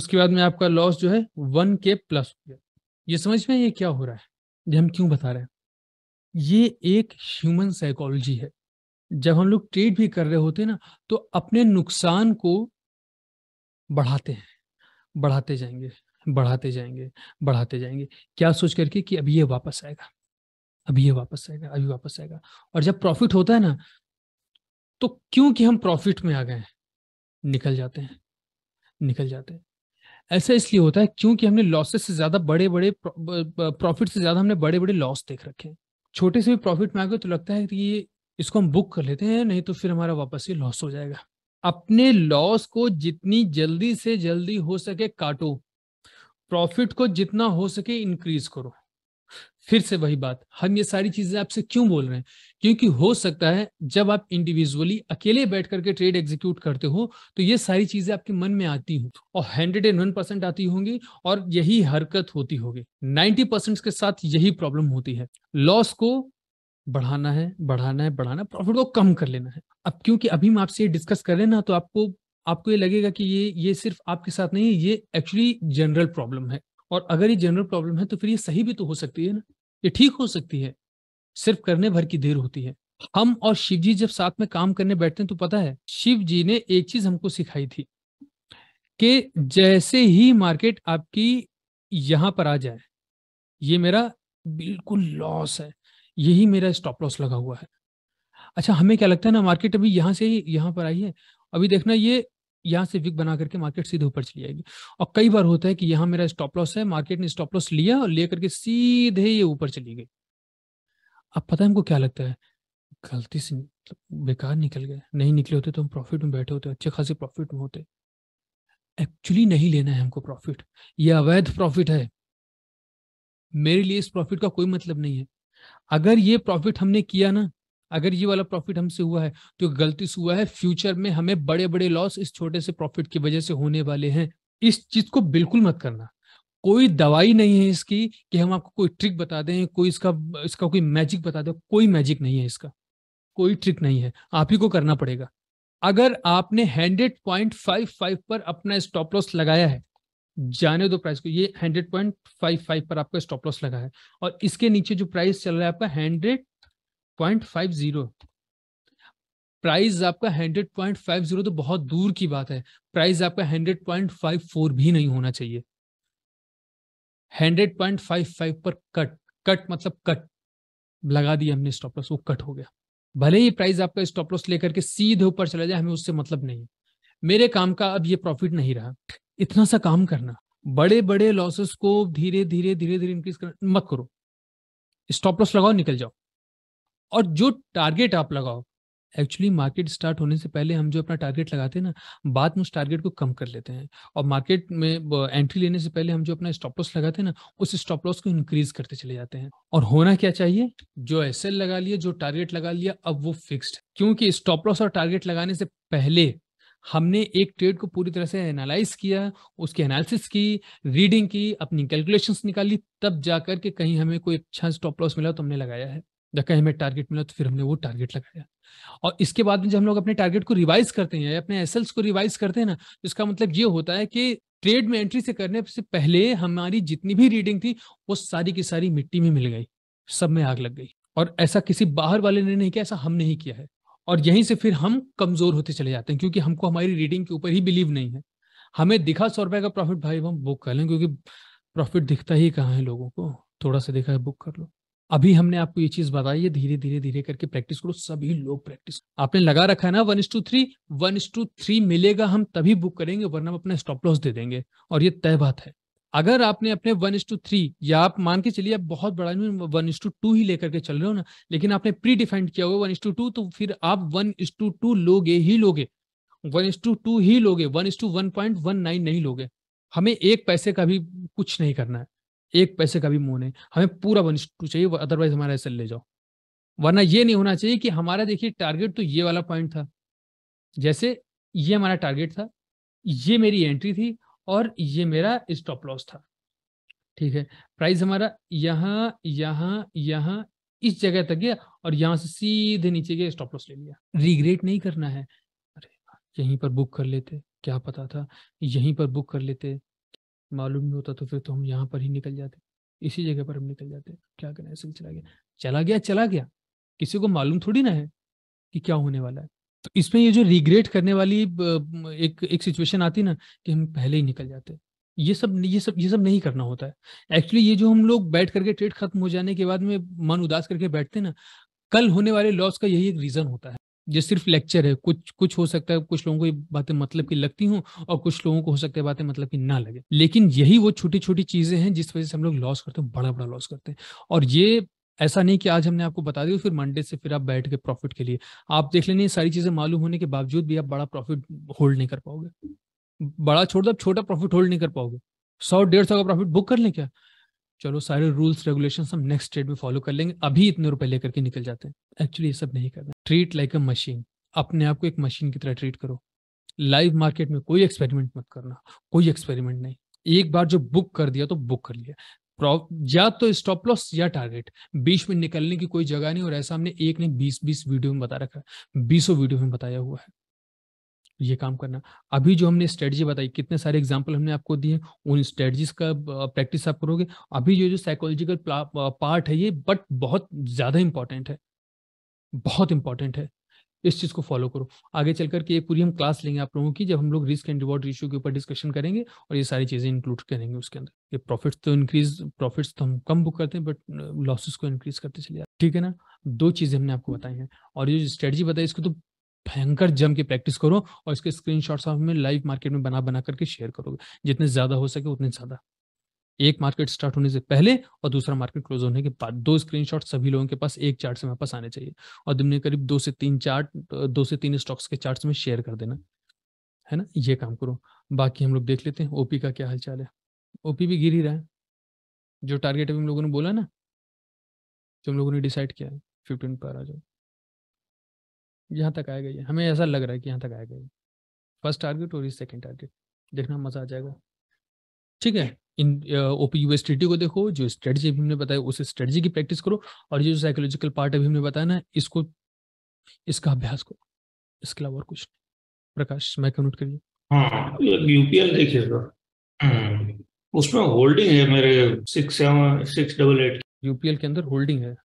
उसके बाद में आपका लॉस जो है वन के प्लस हो गया ये समझ में ये क्या हो रहा है ये हम क्यों बता रहे हैं ये एक ह्यूमन साइकोलॉजी है जब हम लोग ट्रेड भी कर रहे होते हैं ना तो अपने नुकसान को बढ़ाते हैं बढ़ाते जाएंगे बढ़ाते जाएंगे बढ़ाते जाएंगे क्या सोच करके कि अभी ये वापस आएगा अभी ये वापस आएगा अभी वापस आएगा और जब प्रॉफिट होता है ना तो क्योंकि हम प्रॉफिट में आ गए हैं निकल जाते हैं निकल जाते हैं ऐसा इसलिए होता है क्योंकि हमने लॉसेस से ज्यादा बड़े बड़े प्रॉफिट से ज्यादा हमने बड़े बड़े लॉस देख रखे हैं छोटे से भी प्रॉफिट में आ गए तो लगता है कि ये इसको हम बुक कर लेते हैं नहीं तो फिर हमारा वापस ये लॉस हो जाएगा अपने लॉस को जितनी जल्दी से जल्दी हो सके काटो प्रॉफिट को जितना हो सके इंक्रीज करो फिर से वही बात हम ये सारी चीजें आपसे क्यों बोल रहे हैं क्योंकि हो सकता है जब आप इंडिविजुअली अकेले बैठ करके ट्रेड एग्जीक्यूट करते हो तो ये सारी चीजें आपके मन में आती हूँ और हंड्रेड एंड वन परसेंट आती होंगी और यही हरकत होती होगी नाइन्टी परसेंट के साथ यही प्रॉब्लम होती है लॉस को बढ़ाना है बढ़ाना है बढ़ाना प्रॉफिट को कम कर लेना है अब क्योंकि अभी हम आपसे ये डिस्कस कर रहे हैं ना तो आपको आपको ये लगेगा कि ये ये सिर्फ आपके साथ नहीं है ये एक्चुअली जनरल प्रॉब्लम है और अगर ये जनरल प्रॉब्लम है तो फिर ये सही भी तो हो सकती है ना ये ठीक हो सकती है सिर्फ करने भर की देर होती है हम और शिव जी जब साथ में काम करने बैठते हैं तो पता है शिव जी ने एक चीज हमको सिखाई थी कि जैसे ही मार्केट आपकी यहां पर आ जाए ये मेरा बिल्कुल लॉस है यही मेरा स्टॉप लॉस लगा हुआ है अच्छा हमें क्या लगता है ना मार्केट अभी यहाँ से ही यहाँ पर आई है अभी देखना ये यहाँ से विक बना करके मार्केट सीधे ऊपर चली जाएगी और कई बार होता है कि यहाँ मेरा स्टॉप लॉस है मार्केट ने स्टॉप लॉस लिया और लेकर के सीधे ये ऊपर चली गई अब पता है हमको क्या लगता है गलती से मतलब बेकार निकल गए नहीं निकले होते तो हम प्रॉफिट में बैठे होते अच्छे खासे प्रॉफिट में होते एक्चुअली नहीं लेना है हमको प्रॉफिट ये अवैध प्रॉफिट है मेरे लिए इस प्रॉफिट का कोई मतलब नहीं है अगर ये प्रॉफिट हमने किया ना अगर ये वाला प्रॉफिट हमसे हुआ है तो गलती से हुआ है फ्यूचर में हमें बड़े बड़े लॉस इस छोटे से प्रॉफिट की वजह से होने वाले हैं इस चीज को बिल्कुल मत करना कोई दवाई नहीं है इसकी कि हम आपको कोई ट्रिक बता दें कोई इसका इसका कोई मैजिक बता दें कोई मैजिक नहीं है इसका कोई ट्रिक नहीं है आप ही को करना पड़ेगा अगर आपने हंड्रेड पॉइंट फाइव फाइव पर अपना स्टॉप लॉस लगाया है जाने दो प्राइस को ये हंड्रेड पॉइंट फाइव फाइव पर आपका स्टॉप लॉस लगा है और इसके नीचे जो प्राइस चल रहा है आपका hundred point five zero price आपका हंड्रेड पॉइंट फाइव जीरो तो बहुत दूर की बात है प्राइस आपका हंड्रेड पॉइंट फाइव फोर भी नहीं होना चाहिए हंड्रेड पॉइंट फाइव फाइव पर कट कट मतलब कट लगा दिया हमने स्टॉप लॉस वो कट हो गया भले ही प्राइस आपका स्टॉप लॉस लेकर के सीधे ऊपर चला जाए हमें उससे मतलब नहीं मेरे काम का अब ये प्रॉफिट नहीं रहा इतना सा काम करना बड़े बड़े लॉसेस को धीरे धीरे धीरे धीरे इंक्रीज करना मत करो स्टॉप लॉस लगाओ निकल जाओ और जो टारगेट आप लगाओ एक्चुअली मार्केट स्टार्ट होने से पहले हम जो अपना टारगेट लगाते हैं ना बाद में उस टारगेट को कम कर लेते हैं और मार्केट में एंट्री लेने से पहले हम जो अपना स्टॉप लॉस लगाते हैं ना उस स्टॉप लॉस को इंक्रीज करते चले जाते हैं और होना क्या चाहिए जो एस लगा लिया जो टारगेट लगा लिया अब वो फिक्स्ड क्योंकि स्टॉप लॉस और टारगेट लगाने से पहले हमने एक ट्रेड को पूरी तरह से एनालाइज किया उसकी एनालिसिस की रीडिंग की अपनी कैलकुलेशंस निकाली तब जाकर के कहीं हमें कोई अच्छा स्टॉप लॉस मिला तो हमने लगाया है या कहीं हमें टारगेट मिला तो फिर हमने वो टारगेट लगाया और इसके बाद में जब हम लोग अपने टारगेट को रिवाइज करते हैं अपने एसल्स को रिवाइज करते हैं ना तो इसका मतलब ये होता है कि ट्रेड में एंट्री से करने से पहले हमारी जितनी भी रीडिंग थी वो सारी की सारी मिट्टी में मिल गई सब में आग लग गई और ऐसा किसी बाहर वाले ने नहीं किया ऐसा हमने ही किया है और यहीं से फिर हम कमजोर होते चले जाते हैं क्योंकि हमको हमारी रीडिंग के ऊपर ही बिलीव नहीं है हमें दिखा सौ रुपए का प्रॉफिट भाई हम बुक कर लें क्योंकि प्रॉफिट दिखता ही कहाँ है लोगों को थोड़ा सा देखा है बुक कर लो अभी हमने आपको ये चीज बताई है धीरे धीरे धीरे करके प्रैक्टिस करो सभी लोग प्रैक्टिस आपने लगा रखा है ना one two three one two three मिलेगा हम तभी बुक करेंगे वरना हम अपना स्टॉप लॉस दे देंगे और ये तय बात है अगर आपने अपने वन इज टू थ्री या आप मान के चलिए आप बहुत बड़ा वन इज टू टू ही लेकर के चल रहे हो ना लेकिन आपने प्री डिफाइंड किया हुआ वन इज टू टू तो फिर आप वन इज टू टू लोगे ही लोगे वन इस टू टू ही लोगे one is to one point one nine नहीं लोगे हमें एक पैसे का भी कुछ नहीं करना है एक पैसे का भी मुंह नहीं हमें पूरा वन टू चाहिए अदरवाइज हमारा ऐसे ले जाओ वरना ये नहीं होना चाहिए कि हमारा देखिए टारगेट तो ये वाला पॉइंट था जैसे ये हमारा टारगेट था ये मेरी एंट्री थी और ये मेरा स्टॉप लॉस था ठीक है प्राइस हमारा यहाँ यहाँ यहाँ इस जगह तक गया और यहाँ से सीधे नीचे गया स्टॉप लॉस ले लिया रिग्रेट नहीं करना है अरे यहीं पर बुक कर लेते क्या पता था यहीं पर बुक कर लेते मालूम नहीं होता तो फिर तो हम यहाँ पर ही निकल जाते इसी जगह पर हम निकल जाते क्या करें ऐसे चला गया चला गया चला गया किसी को मालूम थोड़ी ना है कि क्या होने वाला है तो इसमें ये जो रिग्रेट करने वाली एक एक सिचुएशन आती ना कि हम पहले ही निकल जाते ये सब ये सब ये सब नहीं करना होता है एक्चुअली ये जो हम लोग बैठ करके ट्रेड खत्म हो जाने के बाद में मन उदास करके बैठते ना कल होने वाले लॉस का यही एक रीजन होता है ये सिर्फ लेक्चर है कुछ कुछ हो सकता है कुछ लोगों को ये बातें मतलब की लगती हूँ और कुछ लोगों को हो सकता है बातें मतलब की ना लगे लेकिन यही वो छोटी छोटी चीजें हैं जिस वजह से हम लोग लॉस करते हैं बड़ा बड़ा लॉस करते हैं और ये ऐसा नहीं कि आज हमने आपको बता दिया फिर मंडे से फिर आप बैठ के प्रॉफिट के लिए आप देख लेने सारी चीजें मालूम होने के बावजूद भी आप बड़ा प्रॉफिट होल्ड नहीं कर पाओगे बड़ा छोड़ दो छोटा प्रॉफिट होल्ड नहीं कर पाओगे सौ डेढ़ सौ का प्रॉफिट बुक कर लें क्या चलो सारे रूल्स रेगुलेशन हम नेक्स्ट स्टेट में फॉलो कर लेंगे अभी इतने रुपए लेकर के निकल जाते हैं एक्चुअली ये सब नहीं करना ट्रीट लाइक अ मशीन अपने आप को एक मशीन की तरह ट्रीट करो लाइव मार्केट में कोई एक्सपेरिमेंट मत करना कोई एक्सपेरिमेंट नहीं एक बार जो बुक कर दिया तो बुक कर लिया या तो स्टॉप लॉस या टारगेट बीच में निकलने की कोई जगह नहीं और ऐसा हमने एक ने बीस बीस वीडियो में बता रखा है बीसों वीडियो में बताया हुआ है ये काम करना अभी जो हमने स्ट्रेटजी बताई कितने सारे एग्जाम्पल हमने आपको दिए उन स्ट्रेटजीज का प्रैक्टिस आप करोगे अभी जो जो साइकोलॉजिकल पार्ट है ये बट बहुत ज़्यादा इंपॉर्टेंट है बहुत इंपॉर्टेंट है इस चीज़ को फॉलो करो आगे चल करके एक पूरी हम क्लास लेंगे आप लोगों की जब हम लोग रिस्क एंड रिवॉर्ड रिश्यू के ऊपर डिस्कशन करेंगे और ये सारी चीज़ें इंक्लूड करेंगे उसके अंदर ये प्रॉफिट्स तो इंक्रीज प्रॉफिट्स तो हम कम बुक करते हैं बट लॉसेस uh, को इंक्रीज करते चले जाते ठीक है ना दो चीज़ें हमने आपको बताई हैं और ये स्ट्रेटजी बताई इसको तो भयंकर जम के प्रैक्टिस करो और इसके स्क्रीन शॉट्स आप हमें लाइव मार्केट में बना बना करके शेयर करोगे जितने ज़्यादा हो सके उतने ज़्यादा एक मार्केट स्टार्ट होने से पहले और दूसरा मार्केट क्लोज होने के बाद दो स्क्रीनशॉट सभी लोगों के पास एक चार्ट से वापस पास आने चाहिए और दिन में करीब दो से तीन चार्ट दो से तीन स्टॉक्स के चार्ट में शेयर कर देना है ना ये काम करो बाकी हम लोग देख लेते हैं ओपी का क्या हालचाल है ओपी भी गिर ही रहा है जो टारगेट अभी हम लोगों ने बोला ना जो हम लोगों ने डिसाइड किया है फिफ्टीन पर आ जाओ यहाँ तक आया गया हमें ऐसा लग रहा है कि यहाँ तक आया गया फर्स्ट टारगेट और ये सेकेंड टारगेट देखना मज़ा आ जाएगा ठीक है इन ओपी को देखो जो स्ट्रेटजी अभी हमने बताया उस स्ट्रेटजी की प्रैक्टिस करो और ये जो साइकोलॉजिकल पार्ट अभी हमने बताया ना इसको इसका अभ्यास करो इसके अलावा और कुछ प्रकाश मैं कन्वर्ट करिए हाँ यूपीएल देखिए तो। हम्म, उसमें होल्डिंग है मेरे six seven six double eight UPL के अंदर होल्डिंग है